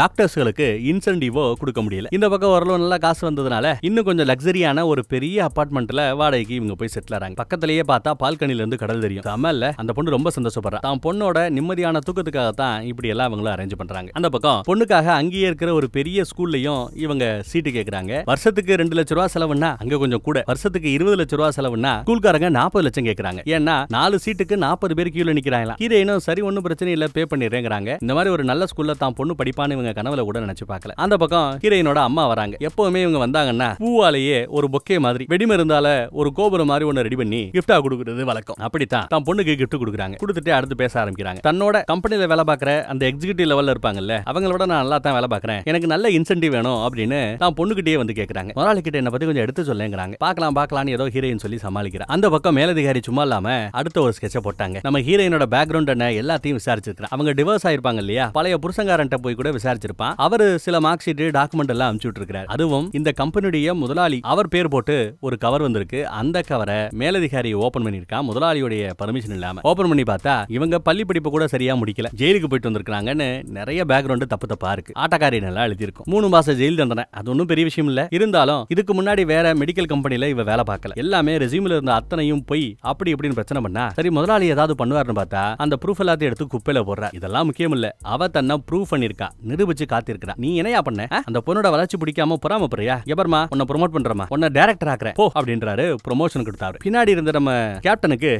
டாக்டர்ஸ்களுக்கு இன்சென்டிவோ கொடுக்க முடியல இந்த பக்கம் ஓரளவு நல்லா காசு வந்ததுனால இன்னும் கொஞ்சம் லக்ஸரியான ஒரு பெரிய அபார்ட்மெண்ட்ல வாடகைக்கு இவங்க போய் செட்டில் ஆறாங்க பக்கத்திலேயே பார்த்தா பால்கனில இருந்து கடல் தெரியும் அமல்ல அந்த பொண்ணு ரொம்ப சந்தோஷப்படுறா தான் பொண்ணோட நிம்மதியான தூக்கத்துக்காக தான் இப்படி எல்லாம் அவங்களும் அரேஞ்ச் பண்றாங்க அந்த பக்கம் பொண்ணுக்காக அங்கேயே இருக்கிற ஒரு பெரிய ஸ்கூல்லையும் இவங்க சீட்டு கேட்கறாங்க வருஷத்துக்கு ரெண்டு லட்ச ரூபா செலவுன்னா அங்க கொஞ்சம் கூட வருஷத்துக்கு இருபது லட்ச ரூபா செலவுன்னா ஸ்கூல்காரங்க நாற்பது லட்சம் கேட்கறாங்க ஏன்னா நாலு சீட்டுக்கு நாற்பது நாற்பது பேர் கீழே நிக்கிறாங்களா இன்னும் சரி ஒன்றும் பிரச்சனை இல்லை பே பண்ணிடுறேங்கிறாங்க இந்த மாதிரி ஒரு நல்ல ஸ்கூல்ல தான் பொண்ணு படிப்பான்னு இவங்க கனவுல கூட நினைச்சு பார்க்கல அந்த பக்கம் கீரையினோட அம்மா வராங்க எப்பவுமே இவங்க வந்தாங்கன்னா பூவாலேயே ஒரு பொக்கே மாதிரி வெடிமருந்தால ஒரு கோபுரம் மாதிரி ஒன்று ரெடி பண்ணி கிஃப்டா கொடுக்குறது வழக்கம் அப்படித்தான் தான் பொண்ணுக்கு கிஃப்ட் கொடுக்குறாங்க கொடுத்துட்டு அடுத்து பேச ஆரம்பிக்கிறாங்க தன்னோட கம்பெனில வேலை பார்க்குற அந்த எக்ஸிகூட்டிவ் லெவல்ல இருப்பாங்கல்ல அவங்களோட நான் நல்லா தான் வேலை பார்க்குறேன் எனக்கு நல்ல இன்சென்டிவ் வேணும் அப்படின்னு நான் பொண்ணுகிட்டே வந்து கேக்குறாங்க முதலாளி கிட்ட என்ன பத்தி கொஞ்சம் எடுத்து சொல்லுங்கிறாங்க பார்க்கலாம் பார்க்கலாம்னு ஏதோ ஹீரோயின் சொல்லி சமாளிக்கிறேன் அந்த பக்கம் மேலதிகாரி சும்மா இல்லாம அடுத்த ஒரு ஸ்கெட்சை போட்டாங்க நம்ம ஹீரோயினோட பேக்ரவுண்ட் என்ன எல்லாத்தையும் விசாரிச்சிருக்கிறேன் அவங்க டிவோர்ஸ் ஆயிருப்பாங்க இல்லையா பழைய புருஷங்காரன்ட்ட போய் கூட விசாரிச்சிருப்பான் அவரு சில மார்க் ஷீட் டாக்குமெண்ட் எல்லாம் அனுப்பிச்சு இருக்கிறார் அதுவும் இந்த கம்பெனியுடைய முதலாளி அவர் பேர் போட்டு ஒரு கவர் வந்திருக்கு அந்த கவரை மேலதிகாரி ஓபன் பண்ணியிருக்கா முதலாளியுடைய பர்மிஷன் இல்லாம ஓபன் பண்ணி பார்த்தா இவங்க பள்ளி படிப்பு கூட சரியா முடிக்கல ஜெயிலுக்கு போயிட்டு வந்திருக்காங்கன்னு நிறைய பேக்ரவுண்ட் தப்பு தப்பா இருக்கு ஆட்டக்காரி நல்லா எழுதியிருக்கும் மூணு மாசம் ஜெயில் தந்தன அது ஒன்றும் பெரிய விஷயம் இல்ல இருந்தாலும் இதுக்கு முன்னாடி வேற மெடிக்கல் கம்பெனில இவ வேலை பார்க்கல எல்லாமே ரெசியூம்ல இருந்த அத்தனையும் போய் அப்படி இப்படின்னு பிரச்சனை பண்ணா சரி முதலாளி ஏதாவது ஏதாவது பண்ணுவார்னு பார்த்தா அந்த ப்ரூஃப் எல்லாத்தையும் எடுத்து குப்பையில போடுற இதெல்லாம் முக்கியம் இல்ல அவ தன்னை ப்ரூஃப் பண்ணிருக்கா நிரூபிச்சு காத்திருக்கா நீ என்னையா பண்ண அந்த பொண்ணோட வளர்ச்சி பிடிக்காம பொறாம போறியா ப்ரொமோட் பண்றமா டேரக்டர் ஆக்குற போ அப்படின்றாரு ப்ரொமோஷன் கொடுத்தாரு பின்னாடி இருந்த நம்ம கேப்டனுக்கு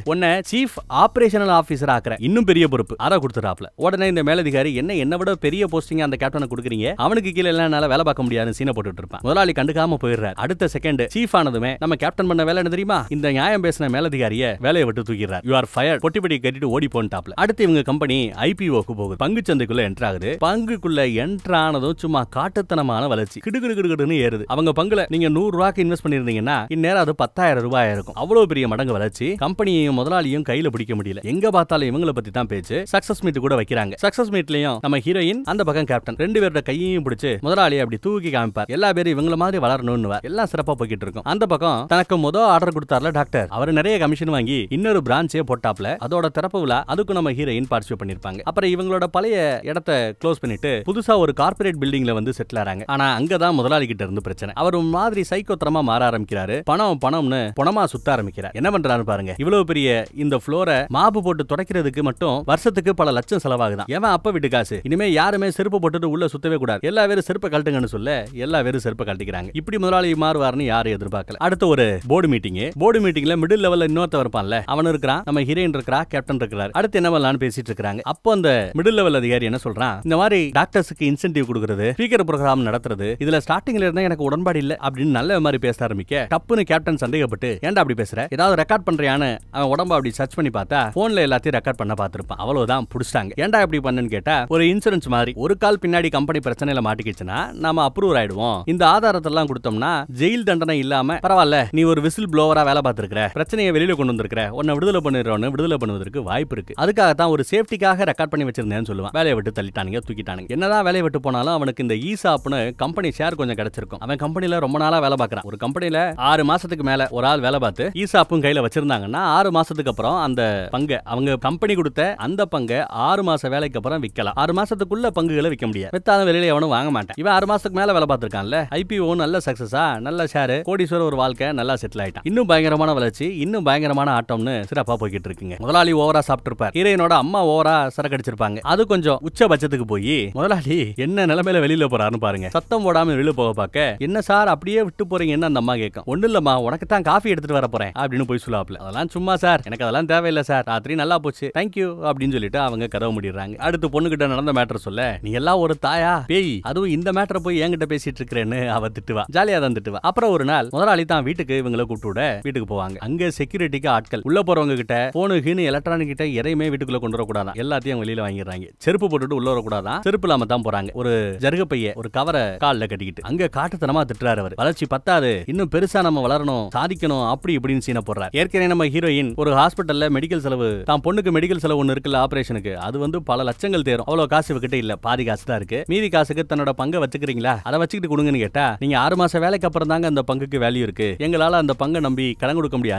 சீஃப் ஆபரேஷனல் ஆபீசர் ஆக்குற இன்னும் பெரிய பொறுப்பு அதை கொடுத்துறாப்ல உடனே இந்த மேலதிகாரி என்ன என்ன விட பெரிய போஸ்டிங் அந்த கேப்டனுக்கு கொடுக்குறீங்க அவனுக்கு கீழே எல்லாம் என்னால வேலை பார்க்க முடியாதுன்னு சீனை போட்டுட்டு இருப்பான் முதலாளி கண்டுக்காம போயிடுறாரு அடுத்த செகண்ட் சீஃப் ஆனதுமே நம்ம கேப்டன் பண்ண வேலை என்ன தெரியுமா இந்த நியாயம் பேசின மேலதிகாரிய வேலையை விட்டு தூக்கிடுறாரு யூ ஆர் ஃபயர் கொட்டி வெடி கட்டிட்டு ஓடி போன்டாப்ல அடுத்து இவங்க கம்பெனி ஐபிஓக்கு போகுது பங்கு சந்தைக்குள்ள என்டர் ஆகுது பங்குக்குள்ள என்டர் ஆனதும் சும்மா காட்டுத்தனமான வளர்ச்சி கிடுகிடு கிடுகிடுன்னு ஏறுது அவங்க பங்குல நீங்க நூறு ரூபாய்க்கு இன்வெஸ்ட் பண்ணிருந்தீங்கன்னா இந்நேரம் அது பத்தாயிரம் ரூபாய் இருக்கும் அவ்வளவு பெரிய மடங்கு வளர்ச்சி கம்பெனியையும் முதலாளியும் கையில பிடிக்க முடியல எங்க பார்த்தாலும் இவங்களை பத்தி தான் பேச்சு சக்சஸ் மீட் கூட வைக்கிறாங்க சக்சஸ் மீட்லயும் நம்ம ஹீரோயின் அந்த பக்கம் கேப்டன் ரெண்டு பேரோட கையையும் பிடிச்சு முதலாளி அப்படி தூக்கி காமிப்பார் எல்லா பேரும் இவங்கள மாதிரி வளரணும்னு எல்லாம் சிறப்பா போய்கிட்டு இருக்கும் அந்த பக்கம் தனக்கு முதல் ஆர்டர் கொடுத்தார்ல டாக்டர் அவர் நிறைய கமிஷன் வாங்கி இன்னொரு பிரான்ச்சே போட்டாப்ல அதோட திறப்பு விழா அதுக்கு நம்ம ஹீரோயின் பார்ட்டிசிபேட் பண்ணிருப்பாங்க அப்புறம் இவங்களோட பழைய இடத்தை க்ளோஸ் பண்ணிட்டு புதுசா ஒரு கார்பரேட் பில்டிங்ல வந்து செட்டில் ஆறாங்க ஆனா அங்கதான் முதலாளி கிட்ட இருந்து பிரச்சனை அவர் மாதிரி சைக்கோத்தரமா மாற ஆரம்பிக்கிறாரு பணம் பணம்னு பணமா சுத்த ஆரம்பிக்கிறார் என்ன பண்றாரு பாருங்க இவ்வளவு பெரிய இந்த ஃப்ளோரை மாப்பு போட்டு துடைக்கிறதுக்கு மட்டும் வருஷத்துக்கு பல லட்சம் செலவாகுதான் ஏன் அப்ப விட்டு காசு இனிமே யாருமே செருப்பு போட்டுட்டு உள்ள சுத்தவே கூடாது எல்லா பேரும் செருப்பை கழட்டுங்கன்னு சொல்ல எல்லா பேரும் செருப்பை கழட்டிக்கிறாங்க இப்படி முதலாளி மாறுவார்னு யாரு எதிர்பார்க்கல அடுத்த ஒரு போர்டு மீட்டிங் போர்டு மீட்டிங்ல மிடில் லெவல்ல இன்னொருத்தவர் இருப்பான்ல அவன் இருக்கிறான் நம்ம ஹீரோயின் இருக்கிறான் கேப்டன் இருக்கிறாரு அடுத்து என்ன பண்ணலாம்னு பேசிட்டு இருக்காங்க அப்போ அந்த மிடில் லெவல் அதிகாரி என்ன சொல்றான் இந்த மாதிரி டாக்டர்ஸுக்கு இன்சென்டிவ் கொடுக்கறது ஸ்பீக்கர் ப்ரோக்ராம் நடத்துறது இதுல ஸ்டார்டிங்ல இருந்தா எனக்கு உடன்பாடு இல்லை அப்படின்னு நல்ல மாதிரி பேச ஆரம்பிக்க டப்புன்னு கேப்டன் சந்தேகப்பட்டு ஏன்டா அப்படி பேசுற ஏதாவது ரெக்கார்ட் பண்றியான்னு அவன் உடம்ப அப்படி சர்ச் பண்ணி பார்த்தா போன்ல எல்லாத்தையும் ரெக்கார்ட் பண்ண பார்த்திருப்பான் அவ்வளவுதான் பிடிச்சிட்டாங்க ஏன்டா இப்படி பண்ணுன்னு கேட்டா ஒரு இன்சூரன்ஸ் மாதிரி ஒரு கால் பின்னாடி கம்பெனி பிரச்சனையில மாட்டிக்கிச்சுன்னா நாம அப்ரூவ் ஆயிடுவோம் இந்த ஆதாரத்தெல்லாம் கொடுத்தோம்னா ஜெயில் தண்டனை இல்லாம பரவாயில்ல நீ ஒரு விசில் ப்ளோவரா வேலை பார்த்திருக்கிற பிரச்சனையை வெளியில கொண்டு வந்திருக்கிற உன்னை விடுதலை பண்ணிடுறோன்னு விடுதலை பண்ணுவதற்கு வாய்ப்பு இருக்கு அதுக்காக தான் ஒரு சேஃப்டிக்காக ரெக்கார்ட் பண்ணி வச்சிருந்தேன் சொல்லுவான் வேலையை விட்டு தள்ளிட்டானுங்க தூக்கிட்டானுங்க என்னதான் வேலையை விட்டு போனாலும் அவனுக்கு இந்த ஈசாப்னு கம்பெனி ஷேர் கொஞ்சம் கிடைச்சிருக்கும் அவன் கம்பெனியில ரொம்ப நாளா வேலை பார்க்கறான் ஒரு கம்பெனியில ஆறு மாசத்துக்கு மேல ஒரு ஆள் வேலை பார்த்து அப்பும் கையில வச்சிருந்தாங்கன்னா ஆறு மாசத்துக்கு அப்புறம் அந்த பங்கு அவங்க கம்பெனி கொடுத்த அந்த பங்கை ஆறு மாச வேலைக்கு அப்புறம் விற்கலாம் ஆறு மாசத்துக்குள்ள பங்குகளை விற்க முடியாது வித்தாலும் வெளியில எவனும் வாங்க மாட்டேன் இவன் ஆறு மாசத்துக்கு மேல வேலை பார்த்திருக்கான்ல ஐபிஓ நல்ல சக்சஸா நல்ல ஷேர் கோடீஸ்வரர் ஒரு வாழ்க்கை நல்லா செட்டில் ஆயிட்டான் இன்னும் பயங்கரமான வளர்ச்சி இன்னும் பயங்கரமான ஆட்டம்னு சிறப்பா போய்கிட்டு இருக்குங்க முதலாளி ஓவரா சாப்பிட்டிருப்பார் ஹீரோயினோட அம்மா ஓவரா சரக்கு அடிச்சிருப்பாங்க அது கொஞ்சம் உச்சபட்சத்துக்கு போய் முதலாளி என்ன நிலைமையில வெளியில போறாருன்னு பாருங்க சத்தம் போடாம வெளியில போக பார்க்க என்ன சார் அப்படியே விட்டு போறீங்கன்னு அந்த அம்மா கேட்கும் ஒண்ணு இல்லம்மா உனக்கு தான் காஃபி எடுத்துட்டு வர போறேன் அப்படின்னு போய் சொல்லாப்ல அதெல்லாம் சும்மா சார் எனக்கு அதெல்லாம் தேவையில்லை சார் ராத்திரி நல்லா போச்சு தேங்க்யூ அப்படின்னு சொல்லிட்டு அவங்க கதவு முடிடுறாங்க அடுத்து பொண்ணுகிட்ட நடந்த மேட்டர் சொல்ல நீ எல்லாம் ஒரு தாயா பேய் அதுவும் இந்த மேட்டரை போய் என்கிட்ட பேசிட்டு இருக்கிறேன்னு அவ திட்டுவா ஜாலியா தான் திட்டுவா அப்புறம் ஒரு நாள் முதலாளி தான் வீட்டுக்கு இவங்களை கூப்பிட்டு வீட்டுக்கு போவாங்க அங்க செக்யூரிட்டிக்கு ஆட்கள் உள்ள போறவங்க கிட்ட போனு திடீர்னு எலக்ட்ரானிக் கிட்ட எதையுமே வீட்டுக்குள்ள கொண்டு வரக்கூடாது எல்லாத்தையும் வெளியில வாங்கிடுறாங்க செருப்பு போட்டுட்டு உள்ள வரக்கூடாதான் செருப்பு இல்லாம தான் போறாங்க ஒரு ஜருக பைய ஒரு கவரை காலில் கட்டிக்கிட்டு அங்க காட்டுத்தனமா திட்டுறாரு அவர் வளர்ச்சி பத்தாது இன்னும் பெருசா நம்ம வளரணும் சாதிக்கணும் அப்படி இப்படின்னு சீனை போடுறாரு ஏற்கனவே நம்ம ஹீரோயின் ஒரு ஹாஸ்பிட்டல்ல மெடிக்கல் செலவு தான் பொண்ணுக்கு மெடிக்கல் செலவு ஒன்னு இருக்குல்ல ஆபரேஷனுக்கு அது வந்து பல லட்சங்கள் தேரும் அவ்வளவு காசு கிட்ட இல்ல பாதி காசு தான் இருக்கு மீதி காசுக்கு தன்னோட பங்கை வச்சுக்கிறீங்களா அதை வச்சுக்கிட்டு கொடுங்கன்னு கேட்டா நீங்க ஆறு மாச வேலைக்கு அப்புறம் தாங்க அந்த பங்குக்கு வேல்யூ இருக்கு எங்களால அந்த பங்கை நம்பி கடன் கொடுக்க முடியாது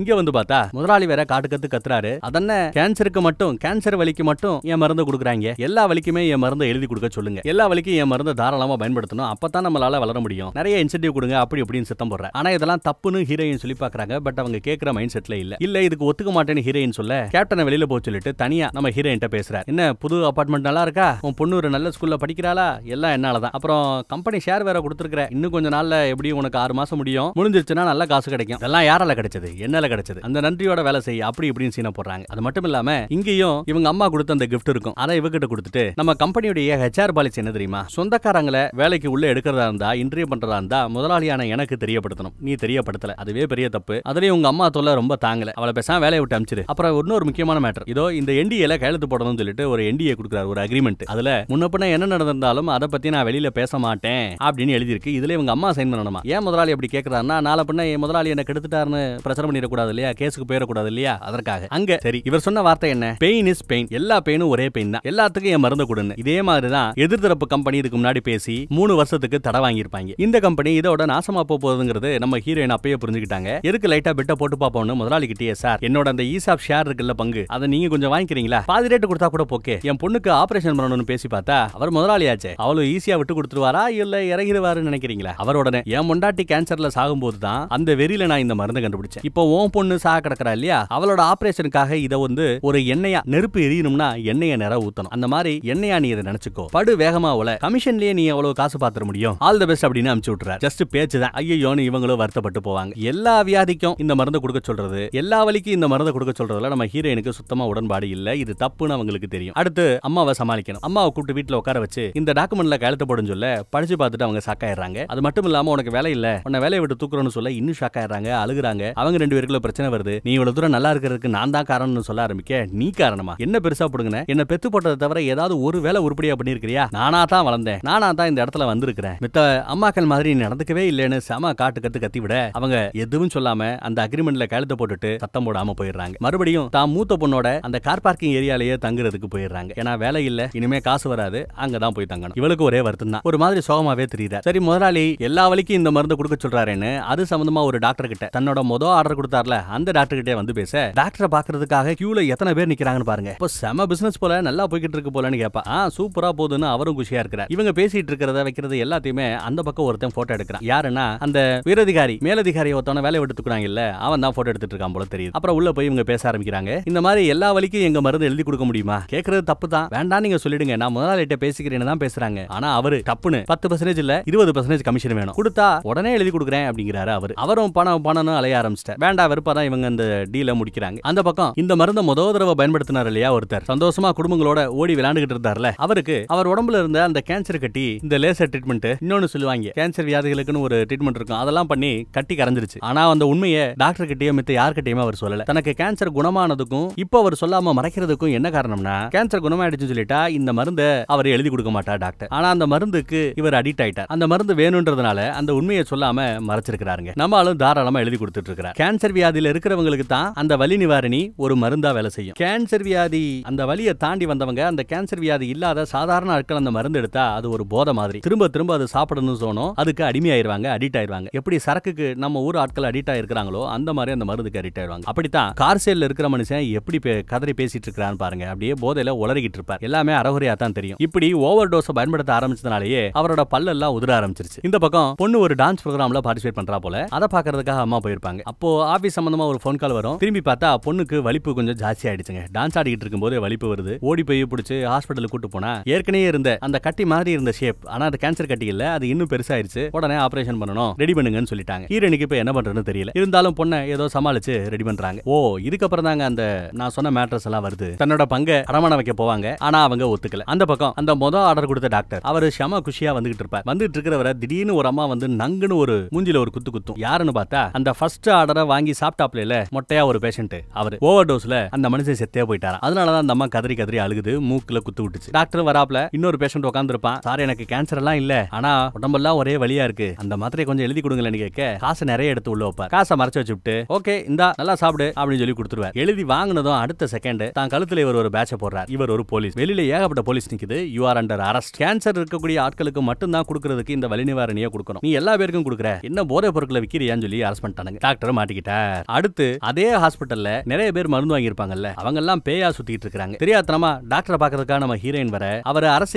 இங்க வந்து பார்த்தா முதலாளி வேற காட்டுக்கத்து கத்துறாரு சொல்றாரு அதென்ன கேன்சருக்கு மட்டும் கேன்சர் வலிக்கு மட்டும் என் மருந்து கொடுக்குறாங்க எல்லா வலிக்குமே என் மருந்து எழுதி கொடுக்க சொல்லுங்க எல்லா வலிக்கும் என் மருந்து தாராளமா பயன்படுத்தணும் அப்பதான் நம்மளால வளர முடியும் நிறைய இன்சென்டிவ் கொடுங்க அப்படி இப்படின்னு சத்தம் போடுறேன் ஆனா இதெல்லாம் தப்புன்னு ஹீரோயின் சொல்லி பாக்குறாங்க பட் அவங்க கேட்கிற மைண்ட் செட்ல இல்ல இல்ல இதுக்கு ஒத்துக்க மாட்டேன்னு ஹீரோயின் சொல்ல கேப்டனை வெளியில போக சொல்லிட்டு தனியா நம்ம ஹீரோயின்ட்ட பேசுறாரு என்ன புது அபார்ட்மெண்ட் நல்லா இருக்கா உன் பொண்ணு ஒரு நல்ல ஸ்கூல்ல படிக்கிறாளா எல்லாம் என்னாலதான் அப்புறம் கம்பெனி ஷேர் வேற கொடுத்துருக்க இன்னும் கொஞ்ச நாள்ல எப்படி உனக்கு ஆறு மாசம் முடியும் முடிஞ்சிருச்சுன்னா நல்ல காசு கிடைக்கும் எல்லாம் யாரால கிடைச்சது என்னால கிடைச்சது அந்த நன்றியோட வேலை செய்ய அப்படி இப்படின்னு சீன போடுறாங்க அது மட்டும் இல்லாம இங்கேயும் இவங்க அம்மா கொடுத்த அந்த கிஃப்ட் இருக்கும் அதை இவகிட்ட கொடுத்துட்டு நம்ம கம்பெனியுடைய ஹெச்ஆர் பாலிசி என்ன தெரியுமா சொந்தக்காரங்களை வேலைக்கு உள்ள எடுக்கிறதா இருந்தா இன்டர்வியூ பண்றதா இருந்தா முதலாளியான எனக்கு தெரியப்படுத்தணும் நீ தெரியப்படுத்தல அதுவே பெரிய தப்பு அதுலயும் உங்க அம்மா தொல்லை ரொம்ப தாங்கல அவளை பேசாம வேலையை விட்டு அமிச்சிரு அப்புறம் இன்னொரு முக்கியமான மேட்டர் இதோ இந்த என்டிஏல கையெழுத்து போடணும்னு சொல்லிட்டு ஒரு என்டிஏ கொடுக்குறாரு ஒரு அக்ரிமெண்ட் அதுல முன்னப்பின என்ன நடந்திருந்தாலும் அதை பத்தி நான் வெளியில பேச மாட்டேன் அப்படின்னு எழுதியிருக்கு இதுல இவங்க அம்மா சைன் பண்ணணுமா ஏன் முதலாளி அப்படி கேட்கறாருன்னா நாளை பின்ன முதலாளி என்ன கெடுத்துட்டாருன்னு பிரச்சனை பண்ணிடக்கூடாது இல்லையா கேஸுக்கு போயிடக்கூடாது இல்லையா அதற்காக அங்க எங்க சரி இவர் சொன்ன வார்த்தை என்ன பெயின் இஸ் பெயின் எல்லா பெயினும் ஒரே பெயின் தான் எல்லாத்துக்கும் என் மருந்து கொடுன்னு இதே மாதிரி எதிர்த்தரப்பு கம்பெனி இதுக்கு முன்னாடி பேசி மூணு வருஷத்துக்கு தடை வாங்கியிருப்பாங்க இந்த கம்பெனி இதோட நாசமா போகுதுங்கிறது நம்ம ஹீரோயின் அப்பயே புரிஞ்சுக்கிட்டாங்க எதுக்கு லைட்டா பெட்ட போட்டு பாப்போம்னு முதலாளி கிட்டே சார் என்னோட அந்த ஈசாப் ஷேர் இருக்குல்ல பங்கு அதை நீங்க கொஞ்சம் வாங்கிக்கிறீங்களா பாதி ரேட்டு கொடுத்தா கூட போக்கே என் பொண்ணுக்கு ஆபரேஷன் பண்ணணும்னு பேசி பார்த்தா அவர் முதலாளியாச்சே அவ்வளவு ஈஸியா விட்டு கொடுத்துருவாரா இல்ல இறங்கிடுவாருன்னு நினைக்கிறீங்களா அவரோட என் முண்டாட்டி கேன்சர்ல சாகும்போது தான் அந்த வெறியில நான் இந்த மருந்து கண்டுபிடிச்சேன் இப்போ ஓன் பொண்ணு சாக கிடக்குறா இல்லையா அவளோட ஆபரேஷனுக்கு அதுக்காக இதை வந்து ஒரு எண்ணெயா நெருப்பு எரியணும்னா எண்ணெய நிற ஊத்தணும் அந்த மாதிரி எண்ணெயா நீ இதை நினைச்சுக்கோ படு வேகமா உல கமிஷன்லயே நீ எவ்வளவு காசு பாத்துற முடியும் ஆல் த பெஸ்ட் அப்படின்னு அனுப்பிச்சு ஜஸ்ட் பேச்சு தான் ஐயோன்னு இவங்களும் வருத்தப்பட்டு போவாங்க எல்லா வியாதிக்கும் இந்த மருந்து கொடுக்க சொல்றது எல்லா வழிக்கும் இந்த மருந்து கொடுக்க சொல்றதுல நம்ம ஹீரோயினுக்கு சுத்தமா உடன்பாடு இல்ல இது தப்புன்னு அவங்களுக்கு தெரியும் அடுத்து அம்மாவை சமாளிக்கணும் அம்மாவை கூப்பிட்டு வீட்டுல உட்கார வச்சு இந்த டாக்குமெண்ட்ல கழுத்த போடும் சொல்ல படிச்சு பார்த்துட்டு அவங்க சாக்காயிடுறாங்க அது மட்டும் இல்லாம உனக்கு வேலை இல்ல உன்னை வேலையை விட்டு தூக்குறோம்னு சொல்ல இன்னும் ஷாக்காயிடுறாங்க அழுகுறாங்க அவங்க ரெண்டு பேருக்குள்ள பிரச்சனை வருது நீ இவ்வளவு தூரம் நல்லா இருக்கிறதுக்கு நான் தான் காரணம்னு சொல்ல ஆரம்பிக்க நீ காரணமா என்ன பெருசா புடுங்க என்ன பெத்து போட்டதை தவிர ஏதாவது ஒரு வேலை உருப்படியா பண்ணிருக்கிறியா நானா தான் வளர்ந்தேன் நானா தான் இந்த இடத்துல வந்திருக்கிறேன் மித்த அம்மாக்கள் மாதிரி நடந்துக்கவே இல்லைன்னு செம காட்டு கத்து கத்தி விட அவங்க எதுவும் சொல்லாம அந்த அக்ரிமெண்ட்ல கையெழுத்து போட்டுட்டு சத்தம் போடாம போயிடுறாங்க மறுபடியும் தான் மூத்த பொண்ணோட அந்த கார் பார்க்கிங் ஏரியாலேயே தங்குறதுக்கு போயிடுறாங்க ஏன்னா வேலை இல்ல இனிமே காசு வராது அங்கதான் போய் தங்கணும் இவளுக்கு ஒரே வருத்தம் தான் ஒரு மாதிரி சோகமாவே தெரியுதா சரி முதலாளி எல்லா வழிக்கும் இந்த மருந்து கொடுக்க சொல்றாருன்னு அது சம்பந்தமா ஒரு டாக்டர் கிட்ட தன்னோட மொத ஆர்டர் கொடுத்தார்ல அந்த டாக்டர் கிட்டே வந்து பேச டாக்டரை பாக்குறது வாங்குறதுக்காக கியூல எத்தனை பேர் நிக்கிறாங்கன்னு பாருங்க இப்போ செம பிசினஸ் போல நல்லா போய்கிட்டு இருக்கு போலன்னு கேப்பா ஆ சூப்பரா போகுதுன்னு அவரும் குஷியா இருக்கிறார் இவங்க பேசிட்டு இருக்கிறத வைக்கிறது எல்லாத்தையுமே அந்த பக்கம் ஒருத்தன் போட்டோ எடுக்கிறான் யாருன்னா அந்த வீரதிகாரி மேலதிகாரி ஒருத்தவன வேலையை விட்டுக்கிறாங்க இல்ல அவன் தான் போட்டோ எடுத்துட்டு இருக்கான் போல தெரியுது அப்புறம் உள்ள போய் இவங்க பேச ஆரம்பிக்கிறாங்க இந்த மாதிரி எல்லா வழிக்கும் எங்க மருந்து எழுதி கொடுக்க முடியுமா கேட்கறது தப்பு தான் வேண்டாம் நீங்க சொல்லிடுங்க நான் முதலாளிகிட்ட பேசிக்கிறேன்னு தான் பேசுறாங்க ஆனா அவரு தப்புன்னு பத்து பர்சன்டேஜ் இல்ல இருபது பர்சன்டேஜ் கமிஷன் வேணும் கொடுத்தா உடனே எழுதி கொடுக்குறேன் அப்படிங்கிறாரு அவர் அவரும் பணம் பணம்னு அலைய ஆரம்பிச்சிட்டேன் வேண்டாம் வெறுப்பா தான் இவங்க அந்த டீலை முடிக்கிறாங்க அந்த பக்கம் பக்கம் இந்த மருந்த முதல் தடவை பயன்படுத்தினார் இல்லையா ஒருத்தர் சந்தோஷமா குடும்பங்களோட ஓடி விளையாண்டுகிட்டு இருந்தார்ல அவருக்கு அவர் உடம்புல இருந்த அந்த கேன்சர் கட்டி இந்த லேசர் ட்ரீட்மெண்ட் இன்னொன்னு சொல்லுவாங்க கேன்சர் வியாதிகளுக்குன்னு ஒரு ட்ரீட்மெண்ட் இருக்கும் அதெல்லாம் பண்ணி கட்டி கரைஞ்சிருச்சு ஆனா அந்த உண்மையை டாக்டர் கிட்டேயோ மித்த யார்கிட்டயுமே அவர் சொல்லல தனக்கு கேன்சர் குணமானதுக்கும் இப்போ அவர் சொல்லாம மறைக்கிறதுக்கும் என்ன காரணம்னா கேன்சர் குணமாயிடுச்சுன்னு சொல்லிட்டா இந்த மருந்தை அவர் எழுதி கொடுக்க மாட்டார் டாக்டர் ஆனா அந்த மருந்துக்கு இவர் அடிக்ட் ஆயிட்டார் அந்த மருந்து வேணும்ன்றதுனால அந்த உண்மையை சொல்லாம மறைச்சிருக்கிறாருங்க நம்மளும் தாராளமா எழுதி கொடுத்துட்டு இருக்கிறார் கேன்சர் வியாதியில இருக்கிறவங்களுக்கு தான் அந்த வலி நிவாரணி ஒரு மருந்தா வேலை செய்யும் கேன்சர் வியாதி அந்த வழியை தாண்டி வந்தவங்க அந்த கேன்சர் வியாதி இல்லாத சாதாரண ஆட்கள் அந்த மருந்து எடுத்தா அது ஒரு போதை மாதிரி திரும்ப திரும்ப அது சாப்பிடணும்னு சொன்னோம் அதுக்கு அடிமையாயிருவாங்க அடிக்ட் ஆயிருவாங்க எப்படி சரக்குக்கு நம்ம ஊர் ஆட்கள் அடிக்ட் ஆயிருக்கிறாங்களோ அந்த மாதிரி அந்த மருந்துக்கு அடிக்ட் ஆயிருவாங்க அப்படித்தான் கார் சேல்ல இருக்கிற மனுஷன் எப்படி கதறி பேசிட்டு இருக்கிறான்னு பாருங்க அப்படியே போதையில உளறிக்கிட்டு இருப்பார் எல்லாமே அறகுறையா தான் தெரியும் இப்படி ஓவர் டோஸ் பயன்படுத்த ஆரம்பிச்சதுனாலேயே அவரோட பல்லெல்லாம் உதிர ஆரம்பிச்சிருச்சு இந்த பக்கம் பொண்ணு ஒரு டான்ஸ் ப்ரோக்ராம்ல பார்ட்டிசிபேட் பண்றா போல அதை பாக்குறதுக்காக அம்மா போயிருப்பாங்க அப்போ ஆபீஸ் சம்பந்தமா ஒரு போன் கால் வரும் திரும்பி பார்த்தா பொண்ணுக்கு வலிப்பு கொஞ்சம் ஜாஸ்தி ஆயிடுச்சுங்க டான்ஸ் ஆடிக்கிட்டு இருக்கும்போது வலிப்பு வருது ஓடி போய் பிடிச்சி ஹாஸ்பிட்டலுக்கு கூட்டு போனா ஏற்கனவே இருந்த அந்த கட்டி மாதிரி இருந்த ஷேப் ஆனா அது கேன்சர் கட்டி இல்ல அது இன்னும் பெருசாயிருச்சு உடனே ஆபரேஷன் பண்ணணும் ரெடி பண்ணுங்கன்னு சொல்லிட்டாங்க ஹீரனுக்கு இப்ப என்ன பண்றதுன்னு தெரியல இருந்தாலும் பொண்ணை ஏதோ சமாளிச்சு ரெடி பண்றாங்க ஓ இதுக்கப்புறம் தாங்க அந்த நான் சொன்ன மேட்ரஸ் எல்லாம் வருது தன்னோட பங்க அரமணை வைக்க போவாங்க ஆனா அவங்க ஒத்துக்கல அந்த பக்கம் அந்த மொத ஆர்டர் கொடுத்த டாக்டர் அவர் ஷம குஷியா வந்துகிட்டு இருப்பார் வந்துட்டு இருக்கிறவரை திடீர்னு ஒரு அம்மா வந்து நங்குன்னு ஒரு மூஞ்சில ஒரு குத்து குத்தும் யாருன்னு பார்த்தா அந்த ஃபர்ஸ்ட் ஆர்டரை வாங்கி சாப்பிட்டாப்ல மொட்டையா ஒரு பேஷண்ட் அவரு ஓவர் டோஸ்ல அந்த மனுஷன் செத்தே போயிட்டாராம் அதனாலதான் அந்த அம்மா கதறி கதறி அழுகுது மூக்குல குத்து விட்டுச்சு டாக்டர் வராப்ல இன்னொரு பேஷண்ட் உட்காந்துருப்பான் சார் எனக்கு கேன்சர் எல்லாம் இல்ல ஆனா உடம்பெல்லாம் ஒரே வழியா இருக்கு அந்த மாத்திரை கொஞ்சம் எழுதி கொடுங்களேன்னு கேட்க காசை நிறைய எடுத்து உள்ள வைப்பார் காசை மறைச்சு வச்சுட்டு ஓகே இந்தா நல்லா சாப்பிடு அப்படின்னு சொல்லி கொடுத்துருவார் எழுதி வாங்கினதும் அடுத்த செகண்ட் தான் கழுத்துல இவர் ஒரு பேட்சை போடுறார் இவர் ஒரு போலீஸ் வெளியில ஏகப்பட்ட போலீஸ் நிக்குது you are under arrest cancer இருக்கக்கூடிய ஆட்களுக்கு மட்டும்தான் கொடுக்கறதுக்கு இந்த வலி நிவாரணியை கொடுக்கணும் நீ எல்லா பேருக்கும் கொடுக்குற என்ன போதை பொருட்களை விக்கிறியான்னு சொல்லி அரெஸ்ட் பண்ணிட்டாங்க டாக்டர் மாட்டிக்கிட்டார் அடுத்து அதே ஹாஸ்பிட்டல்ல நிறைய பேர் மருந்து வாங்கியிருப்பாங்கல்ல அவங்க எல்லாம் பேயா சுத்திட்டு இருக்காங்க தெரியாதனமா டாக்டரை பாக்குறதுக்காக நம்ம ஹீரோயின் வர அவர் அரசு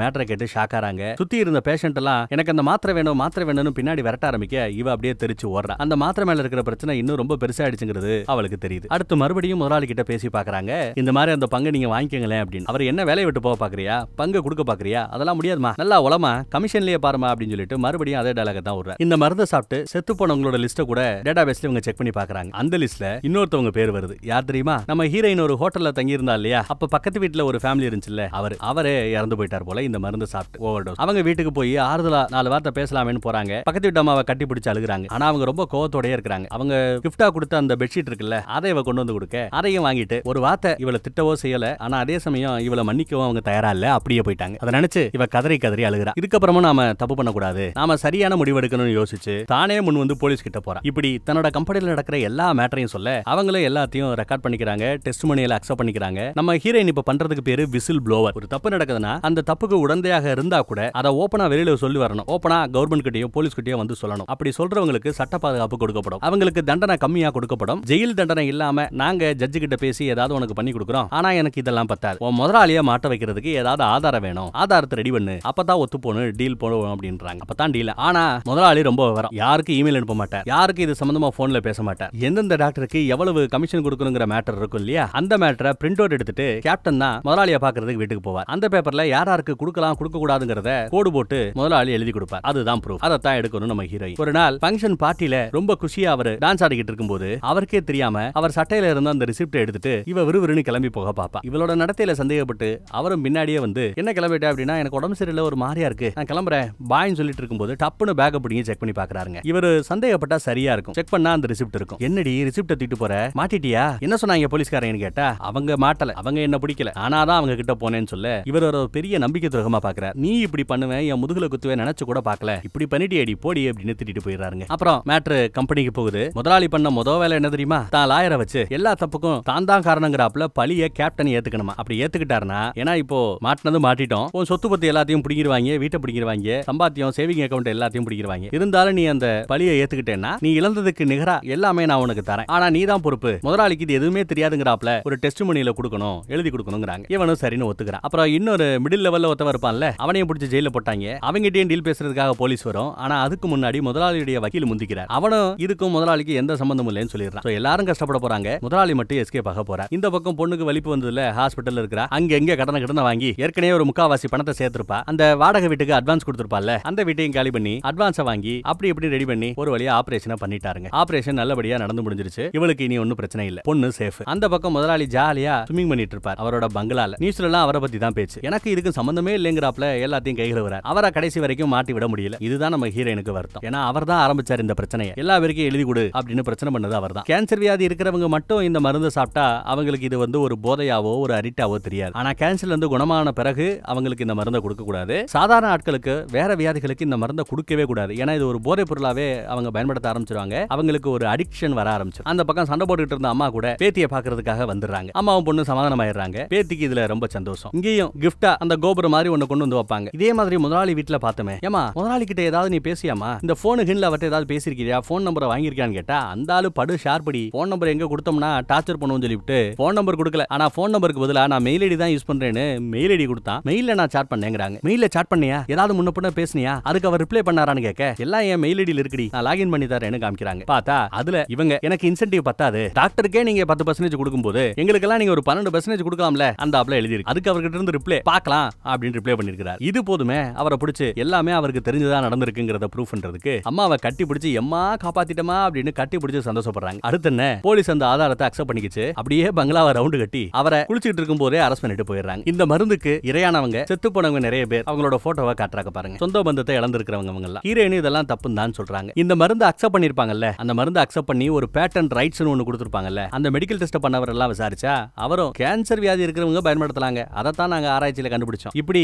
மேட்டரை கேட்டு ஷாக் ஆறாங்க சுத்தி இருந்த பேஷண்ட் எல்லாம் எனக்கு அந்த மாத்திரை வேணும் மாத்திரை வேணும்னு பின்னாடி விரட்ட ஆரம்பிக்க இவ அப்படியே தெரிச்சு ஓடுறா அந்த மாத்திரை மேல இருக்கிற பிரச்சனை இன்னும் ரொம்ப ஆயிடுச்சுங்கிறது அவளுக்கு தெரியுது அடுத்து மறுபடியும் முதலாளி கிட்ட பேசி பாக்குறாங்க இந்த மாதிரி அந்த பங்கு நீங்க வாங்கிக்கங்களேன் அப்படின்னு அவர் என்ன வேலையை விட்டு போக பாக்குறியா பங்கு கொடுக்க பாக்குறியா அதெல்லாம் முடியாதுமா நல்லா உலமா கமிஷன்லயே பாருமா அப்படின்னு சொல்லிட்டு மறுபடியும் அதே டயலாக தான் விடுறாரு இந்த மருந்தை சாப்பிட்டு செத்து போனவங்களோட லிஸ்ட்டை கூட டேட்டா பேஸ்ல இவங்க செக் பண்ணி பாக்குறாங்க அந்த லிஸ்ட்ல இன்னொருத்தவங்க பேர் வருது யார் தெரியுமா நம்ம ஹீரோயின் ஒரு ஹோட்டல்ல தங்கியிருந்தா இல்லையா அப்ப பக்கத்து வீட்டுல ஒரு ஃபேமிலி இருந்துச்சுல்ல அவர் அவரே இறந்து போயிட்டார் போல இந்த மருந்து சாப்பிட்டு ஓவர் டோஸ் அவங்க வீட்டுக்கு போய் ஆறுதலா நாலு வார்த்தை பேசலாமேன்னு போறாங்க பக்கத்து வீட்டு அம்மாவை கட்டி பிடிச்சு அழுகுறாங்க ஆனா அவங்க ரொம்ப கோவத்தோடய இருக்கிறாங்க அவங்க கிஃப்டா கொடுத்த அந்த பெட்ஷீட் இருக்குல்ல அதை இவ கொண்டு வந்து கொடுக்க அதையும் வாங்கிட்டு ஒரு வார்த்தை இவளை திட்டவோ செய்யல ஆனா அதே சமயம் இவளை மன்னிக்கவும் அவங்க தயாரா இல்ல அப்படியே போயிட்டாங்க அதை நினைச்சு இவ கதறி கதறி அழுகிறா இதுக்கப்புறமும் நாம தப்பு பண்ணக்கூடாது நாம சரியான முடிவெடுக்கணும்னு யோசிச்சு தானே முன் வந்து போலீஸ் கிட்ட போறான் இப்படி தன்னோட கம்பெனியில் நடக்கிற எல்லா மேட்டரையும் சொல்ல அவங்களும் எல்லா எல்லாத்தையும் ரெக்கார்ட் பண்ணிக்கிறாங்க டெஸ்ட் மணியில அக்செப்ட் பண்ணிக்கிறாங்க நம்ம ஹீரோயின் இப்ப பண்றதுக்கு பேரு விசில் ப்ளோவர் ஒரு தப்பு நடக்குதுன்னா அந்த தப்புக்கு உடந்தையாக இருந்தா கூட அதை ஓப்பனா வெளியில சொல்லி வரணும் ஓப்பனா கவர்மெண்ட் கிட்டயோ போலீஸ் கிட்டயும் வந்து சொல்லணும் அப்படி சொல்றவங்களுக்கு சட்ட பாதுகாப்பு கொடுக்கப்படும் அவங்களுக்கு தண்டனை கம்மியா கொடுக்கப்படும் ஜெயில் தண்டனை இல்லாம நாங்க ஜட்ஜு கிட்ட பேசி ஏதாவது உனக்கு பண்ணி கொடுக்குறோம் ஆனா எனக்கு இதெல்லாம் பத்தாது உன் முதலாளியா மாட்ட வைக்கிறதுக்கு ஏதாவது ஆதாரம் வேணும் ஆதாரத்தை ரெடி பண்ணு அப்பதான் ஒத்து போகணும் டீல் போடுவோம் அப்படின்றாங்க அப்பதான் டீல் ஆனா முதலாளி ரொம்ப வரும் யாருக்கு இமெயில் அனுப்ப மாட்டேன் யாருக்கு இது சம்பந்தமா போன்ல பேச மாட்டேன் எந்தெந்த டாக்டருக்கு எவ்வளவு கமிஷன் டிஸ்கிரிப்ஷன் கொடுக்கணுங்கிற மேட்டர் இருக்கும் இல்லையா அந்த மேட்டரை பிரிண்ட் அவுட் எடுத்துட்டு கேப்டன் தான் முதலாளியை பாக்குறதுக்கு வீட்டுக்கு போவார் அந்த பேப்பர்ல யார் யாருக்கு கொடுக்கலாம் கொடுக்க கூடாதுங்கிறத கோடு போட்டு முதலாளி எழுதி கொடுப்பார் அதுதான் ப்ரூஃப் அதை தான் எடுக்கணும் நம்ம ஹீரோயின் ஒரு நாள் ஃபங்க்ஷன் பார்ட்டியில ரொம்ப குஷியா அவர் டான்ஸ் ஆடிக்கிட்டு இருக்கும்போது அவருக்கே தெரியாம அவர் சட்டையில இருந்த அந்த ரிசிப்ட் எடுத்துட்டு இவ விறுவிறுன்னு கிளம்பி போக பாப்பா இவளோட நடத்தையில சந்தேகப்பட்டு அவரும் பின்னாடியே வந்து என்ன கிளம்பிட்டேன் அப்படின்னா எனக்கு உடம்பு சரியில்ல ஒரு மாதிரியா இருக்கு நான் கிளம்புறேன் பாய்ன்னு சொல்லிட்டு இருக்கும்போது டப்புனு பேக் பிடிங்க செக் பண்ணி பாக்குறாருங்க இவர் சந்தேகப்பட்டா சரியா இருக்கும் செக் பண்ணா அந்த ரிசிப்ட் இருக்கும் என்னடி ரிசிப்ட் தூக்கிட்டு போற மாட்டி மாட்டிட்டியா என்ன சொன்னாங்க போலீஸ்காரன் கேட்டா அவங்க மாட்டல அவங்க என்ன பிடிக்கல ஆனாதான் அவங்க கிட்ட போனேன்னு சொல்ல இவர் ஒரு பெரிய நம்பிக்கை துரோகமா பாக்குறாரு நீ இப்படி பண்ணுவேன் என் முதுகுல குத்துவேன் நினைச்சு கூட பாக்கல இப்படி பண்ணிட்டியடி போடி அப்படின்னு திட்டிட்டு போயிடுறாருங்க அப்புறம் மேட்ரு கம்பெனிக்கு போகுது முதலாளி பண்ண முத வேலை என்ன தெரியுமா தான் லாயரை வச்சு எல்லா தப்புக்கும் தான் தான் காரணங்கிறாப்புல பழிய கேப்டன் ஏத்துக்கணுமா அப்படி ஏத்துக்கிட்டாருன்னா ஏன்னா இப்போ மாட்டினது மாட்டிட்டோம் உன் சொத்து பத்தி எல்லாத்தையும் பிடிங்கிருவாங்க வீட்டை பிடிங்கிருவாங்க சம்பாத்தியம் சேவிங் அக்கௌண்ட் எல்லாத்தையும் பிடிங்கிருவாங்க இருந்தாலும் நீ அந்த பழிய ஏத்துக்கிட்டேன்னா நீ இழந்ததுக்கு நிகரா எல்லாமே நான் உனக்கு தரேன் ஆனா நீ தான் பொறுப்பு முதலாளிக்கு இது எதுவுமே தெரியாதுங்கிறாப்ல ஒரு டெஸ்ட் மணியில கொடுக்கணும் எழுதி கொடுக்கணுங்கிறாங்க இவனும் சரின்னு ஒத்துக்கிறான் அப்புறம் இன்னொரு மிடில் லெவல்ல ஒருத்தவ இருப்பான்ல அவனையும் பிடிச்சி ஜெயில போட்டாங்க அவங்ககிட்டயும் டீல் பேசுறதுக்காக போலீஸ் வரும் ஆனா அதுக்கு முன்னாடி முதலாளியுடைய வக்கீல் முந்திக்கிறார் அவனும் இதுக்கும் முதலாளிக்கு எந்த சம்பந்தம் இல்லைன்னு சொல்லிடுறான் எல்லாரும் கஷ்டப்பட போறாங்க முதலாளி மட்டும் எஸ்கேப் ஆக போற இந்த பக்கம் பொண்ணுக்கு வலிப்பு வந்ததுல ஹாஸ்பிட்டல் இருக்கிறா அங்க எங்க கடனை கடனை வாங்கி ஏற்கனவே ஒரு முக்காவாசி பணத்தை சேர்த்திருப்பா அந்த வாடகை வீட்டுக்கு அட்வான்ஸ் கொடுத்துருப்பாள் அந்த வீட்டையும் காலி பண்ணி அட்வான்ஸை வாங்கி அப்படி எப்படி ரெடி பண்ணி ஒரு வழியா ஆபரேஷனை பண்ணிட்டாருங்க ஆபரேஷன் நல்லபடியா நடந்து முடிஞ்சிருச்சு இவளுக்கு இனி ஒன்னும் பிரச்சனை பிரச்சனை இல்ல பொண்ணு சேஃப் அந்த பக்கம் முதலாளி ஜாலியா ஸ்விமிங் பண்ணிட்டு இருப்பார் அவரோட பங்களால நியூஸ்ல எல்லாம் அவரை பத்தி தான் பேச்சு எனக்கு இதுக்கு சம்பந்தமே இல்லைங்கிறாப்ல எல்லாத்தையும் கைகளுவரார் அவரை கடைசி வரைக்கும் மாட்டி விட முடியல இதுதான் நம்ம ஹீரோயினுக்கு வருத்தம் ஏன்னா அவர் தான் ஆரம்பிச்சார் இந்த பிரச்சனையை எல்லா பேருக்கும் எழுதி கொடு அப்படின்னு பிரச்சனை பண்ணது அவர் தான் கேன்சர் வியாதி இருக்கிறவங்க மட்டும் இந்த மருந்து சாப்பிட்டா அவங்களுக்கு இது வந்து ஒரு போதையாவோ ஒரு அரிட்டாவோ தெரியாது ஆனா கேன்சர்ல இருந்து குணமான பிறகு அவங்களுக்கு இந்த மருந்தை கொடுக்க கூடாது சாதாரண ஆட்களுக்கு வேற வியாதிகளுக்கு இந்த மருந்தை கொடுக்கவே கூடாது ஏன்னா இது ஒரு போதை பொருளாவே அவங்க பயன்படுத்த ஆரம்பிச்சிருவாங்க அவங்களுக்கு ஒரு அடிக்ஷன் வர ஆரம்பிச்சு அந்த பக்கம் சண்டை போட்டுக்கிட்டு இருந்த அம்மா கூட பேத்திய பாக்குறதுக்காக வந்துடுறாங்க அம்மாவும் பொண்ணு சமாதானம் ஆயிடுறாங்க பேத்திக்கு இதுல ரொம்ப சந்தோஷம் இங்கேயும் கிஃப்டா அந்த கோபுரம் மாதிரி ஒன்னு கொண்டு வந்து வைப்பாங்க இதே மாதிரி முதலாளி வீட்டுல பார்த்தோமே ஏமா முதலாளி கிட்ட ஏதாவது நீ பேசியாமா இந்த போனு ஹின்ல அவர்கிட்ட ஏதாவது பேசிருக்கிறியா போன் நம்பரை வாங்கியிருக்கான்னு கேட்டா அந்த ஆளு படு படி போன் நம்பர் எங்க கொடுத்தோம்னா டார்ச்சர் பண்ணுவோம் சொல்லிவிட்டு போன் நம்பர் கொடுக்கல ஆனா போன் நம்பருக்கு பதிலா நான் மெயில் ஐடி தான் யூஸ் பண்றேன்னு மெயில் ஐடி கொடுத்தான் மெயில்ல நான் சாட் பண்ணேங்கிறாங்க மெயில சாட் பண்ணியா ஏதாவது முன்ன பின்ன பேசினியா அதுக்கு அவர் ரிப்ளை பண்ணாரான்னு கேட்க எல்லாம் என் மெயில் ஐடியில் இருக்குடி நான் லாகின் பண்ணி தரேன்னு காமிக்கிறாங்க பார்த்தா அதுல இவங்க எனக்கு இன்சென்டிவ் பத்தாது டாக்டர் டாக்டருக்கே நீங்க பத்து பர்சன்டேஜ் கொடுக்கும்போது எல்லாம் நீங்க ஒரு பன்னெண்டு பர்சன்டேஜ் கொடுக்கலாம்ல அந்த ஆப்ல எழுதி அதுக்கு அவர்கிட்ட இருந்து ரிப்ளை பாக்கலாம் அப்படின்னு ரிப்ளை பண்ணிருக்கிறார் இது போதுமே அவரை பிடிச்சி எல்லாமே அவருக்கு தெரிஞ்சதா நடந்திருக்குங்கிறத ப்ரூவ் பண்றதுக்கு அம்மாவை கட்டி பிடிச்சி எம்மா காப்பாத்திட்டமா அப்படின்னு கட்டி பிடிச்சி சந்தோஷப்படுறாங்க அடுத்த என்ன போலீஸ் அந்த ஆதாரத்தை அக்செப்ட் பண்ணிக்கிச்சு அப்படியே பங்களாவை ரவுண்ட் கட்டி அவரை குளிச்சுட்டு இருக்கும் போதே அரெஸ்ட் பண்ணிட்டு போயிடுறாங்க இந்த மருந்துக்கு இரையானவங்க செத்து போனவங்க நிறைய பேர் அவங்களோட போட்டோவை காட்டுறாங்க பாருங்க சொந்த பந்தத்தை இழந்திருக்கிறவங்க அவங்க எல்லாம் ஹீரோயின் இதெல்லாம் தப்புன்னு தான் சொல்றாங்க இந்த மருந்து அக்செப்ட் பண்ணிருப்பாங்கல்ல அந்த மருந்து அக்செப்ட் பண்ணி ஒரு பேட்டன் ரைட்ஸ்னு ஒன்று கொடுத்துருப்பாங்க அந்த மெடிக்கல் டெஸ்ட் பண்ணவர் எல்லாம் விசாரிச்சா அவரும் கேன்சர் வியாதி இருக்கிறவங்க பயன்படுத்தலாங்க அதைத்தான் நாங்க ஆராய்ச்சியில கண்டுபிடிச்சோம் இப்படி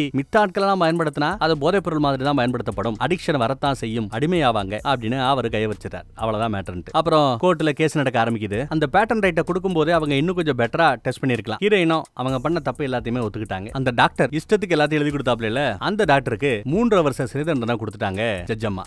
எல்லாம் பயன்படுத்தினா அது போதைப் பொருள் மாதிரி தான் பயன்படுத்தப்படும் அடிக்ஷன் வரத்தான் செய்யும் அடிமையாவாங்க அப்படின்னு அவர் கை வச்சிட்டார் அவ்வளவுதான் மேட்டர்ன்ட்டு அப்புறம் கோர்ட்ல கேஸ் நடக்க ஆரம்பிக்குது அந்த ரைட்டை கொடுக்கும் போதே அவங்க இன்னும் கொஞ்சம் பெட்டரா டெஸ்ட் பண்ணிருக்கலாம் ஹீரோயினும் அவங்க பண்ண தப்பு எல்லாத்தையுமே ஒத்துக்கிட்டாங்க அந்த டாக்டர் இஷ்டத்துக்கு எல்லாத்தையும் எழுதி கொடுத்தாப்ல அந்த டாக்டருக்கு மூன்று வருஷம் சிறை தண்டனை கொடுத்துட்டாங்க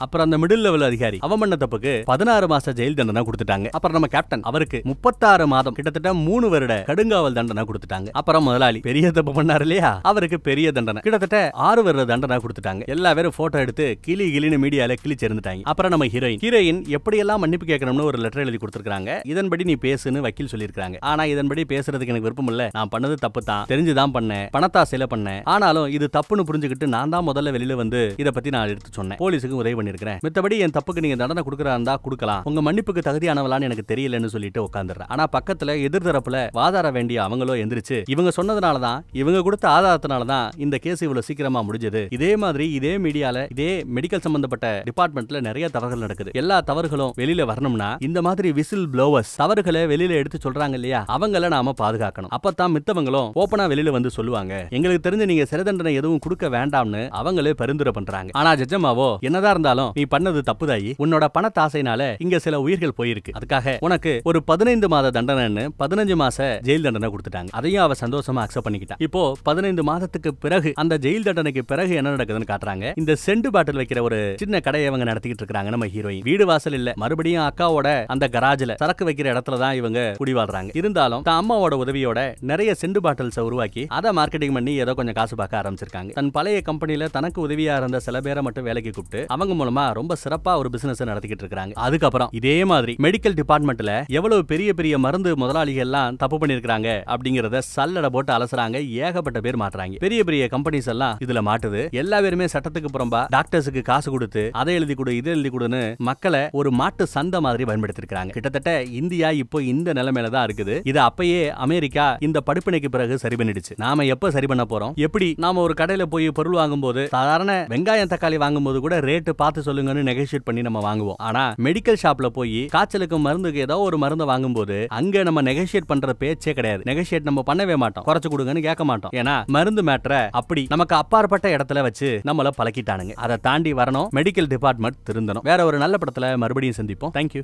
அப்புறம் அந்த மிடில் லெவல் அதிகாரி அவன் பண்ண தப்புக்கு பதினாறு மாச ஜெயில் தண்டனை கொடுத்துட்டாங்க அப்புறம் நம்ம கேப்டன் அவருக்கு முப்பது முப்பத்தாறு மாதம் கிட்டத்தட்ட மூணு வருட கடுங்காவல் தண்டனை கொடுத்துட்டாங்க அப்புறம் முதலாளி பெரிய தப்பு பண்ணாரு இல்லையா அவருக்கு பெரிய தண்டனை கிட்டத்தட்ட ஆறு வருட தண்டனை கொடுத்துட்டாங்க எல்லா பேரும் போட்டோ எடுத்து கிளி கிளின்னு மீடியால கிழிச்சிருந்துட்டாங்க அப்புறம் நம்ம ஹீரோயின் ஹீரோயின் எப்படியெல்லாம் மன்னிப்பு கேட்கணும்னு ஒரு லெட்டர் எழுதி கொடுத்துருக்காங்க இதன்படி நீ பேசுன்னு வக்கீல் சொல்லியிருக்காங்க ஆனா இதன்படி பேசுறதுக்கு எனக்கு விருப்பம் இல்ல நான் பண்ணது தப்பு தான் தெரிஞ்சுதான் பண்ணேன் பணத்தா செல பண்ணேன் ஆனாலும் இது தப்புன்னு புரிஞ்சுக்கிட்டு நான் தான் முதல்ல வெளியில வந்து இதை பத்தி நான் எடுத்து சொன்னேன் போலீஸுக்கு உதவி பண்ணிருக்கிறேன் மித்தபடி என் தப்புக்கு நீங்க தண்டனை கொடுக்கறா இருந்தா கொடுக்கலாம் உங்க மன்னிப்புக்கு தகுதியானவளான்னு எனக்கு தெரியலன்னு சொல்லிட்டு உட்காந்துறேன் சொல்லிடுறாரு ஆனா பக்கத்துல எதிர்தரப்புல வாதாட வேண்டிய அவங்களோ எந்திரிச்சு இவங்க சொன்னதுனாலதான் இவங்க கொடுத்த ஆதாரத்தினாலதான் இந்த கேஸ் இவ்வளவு சீக்கிரமா முடிஞ்சது இதே மாதிரி இதே மீடியால இதே மெடிக்கல் சம்பந்தப்பட்ட டிபார்ட்மெண்ட்ல நிறைய தவறுகள் நடக்குது எல்லா தவறுகளும் வெளியில வரணும்னா இந்த மாதிரி விசில் ப்ளோவர்ஸ் தவறுகளை வெளியில எடுத்து சொல்றாங்க இல்லையா அவங்கள நாம பாதுகாக்கணும் அப்பதான் மித்தவங்களும் ஓப்பனா வெளியில வந்து சொல்லுவாங்க எங்களுக்கு தெரிஞ்சு நீங்க சிறை தண்டனை எதுவும் கொடுக்க வேண்டாம்னு அவங்களே பரிந்துரை பண்றாங்க ஆனா ஜஜமாவோ என்னதான் இருந்தாலும் நீ பண்ணது தப்புதாயி உன்னோட பணத்தாசைனால இங்க சில உயிர்கள் போயிருக்கு அதுக்காக உனக்கு ஒரு பதினைந்து பதினைந்து மாத தண்டனைன்னு பதினஞ்சு மாச ஜெயில் தண்டனை கொடுத்துட்டாங்க அதையும் அவ சந்தோஷமா அக்செப்ட் பண்ணிக்கிட்டா இப்போ பதினைந்து மாதத்துக்கு பிறகு அந்த ஜெயில் தண்டனைக்கு பிறகு என்ன நடக்குதுன்னு காட்டுறாங்க இந்த செண்டு பாட்டில் வைக்கிற ஒரு சின்ன கடையை இவங்க நடத்திக்கிட்டு இருக்காங்க நம்ம ஹீரோயின் வீடு வாசல் இல்ல மறுபடியும் அக்காவோட அந்த கராஜ்ல சரக்கு வைக்கிற இடத்துல தான் இவங்க குடிவாடுறாங்க இருந்தாலும் தன் அம்மாவோட உதவியோட நிறைய செண்டு பாட்டில்ஸை உருவாக்கி அதை மார்க்கெட்டிங் பண்ணி ஏதோ கொஞ்சம் காசு பார்க்க ஆரம்பிச்சிருக்காங்க தன் பழைய கம்பெனியில தனக்கு உதவியா இருந்த சில பேரை மட்டும் வேலைக்கு கூப்பிட்டு அவங்க மூலமா ரொம்ப சிறப்பா ஒரு பிசினஸ் நடத்திக்கிட்டு இருக்காங்க அதுக்கப்புறம் இதே மாதிரி மெடிக்கல் டிபார்ட்மெண்ட்ல எவ்வளவு பெரிய பெரிய பெரிய மருந்து முதலாளிகள்லாம் தப்பு பண்ணிருக்காங்க அப்படிங்கறத சல்லட போட்டு அலசுறாங்க ஏகப்பட்ட பேர் மாட்டுறாங்க பெரிய பெரிய கம்பெனிஸ் எல்லாம் இதுல மாட்டுது எல்லா பேருமே சட்டத்துக்கு புறம்பா டாக்டர்ஸுக்கு காசு கொடுத்து அதை எழுதி கொடு இதை எழுதி கொடுன்னு மக்களை ஒரு மாட்டு சந்த மாதிரி பயன்படுத்திருக்காங்க கிட்டத்தட்ட இந்தியா இப்போ இந்த நிலைமையில தான் இருக்குது இது அப்பயே அமெரிக்கா இந்த படுப்பினைக்கு பிறகு சரி பண்ணிடுச்சு நாம எப்ப சரி பண்ண போறோம் எப்படி நாம ஒரு கடையில போய் பொருள் வாங்கும் போது சாதாரண வெங்காயம் தக்காளி வாங்கும் போது கூட ரேட்டு பார்த்து சொல்லுங்கன்னு நெகோசியேட் பண்ணி நம்ம வாங்குவோம் ஆனா மெடிக்கல் ஷாப்ல போய் காய்ச்சலுக்கு மருந்துக்கு ஏதோ ஒரு மருந்து வாங்கும் போது அங்க நம்ம நெகோசியேட் பண்ற பேச்சே கிடையாது நெகோசியேட் நம்ம பண்ணவே மாட்டோம் குறைச்சு கொடுங்கன்னு கேட்க மாட்டோம் ஏன்னா மருந்து மேட்ரை அப்படி நமக்கு அப்பாற்பட்ட இடத்துல வச்சு நம்மள பழக்கிட்டானுங்க அதை தாண்டி வரணும் மெடிக்கல் டிபார்ட்மெண்ட் திருந்தணும் வேற ஒரு நல்ல படத்துல மறுபடியும் சந்திப்போம் தேங்க்யூ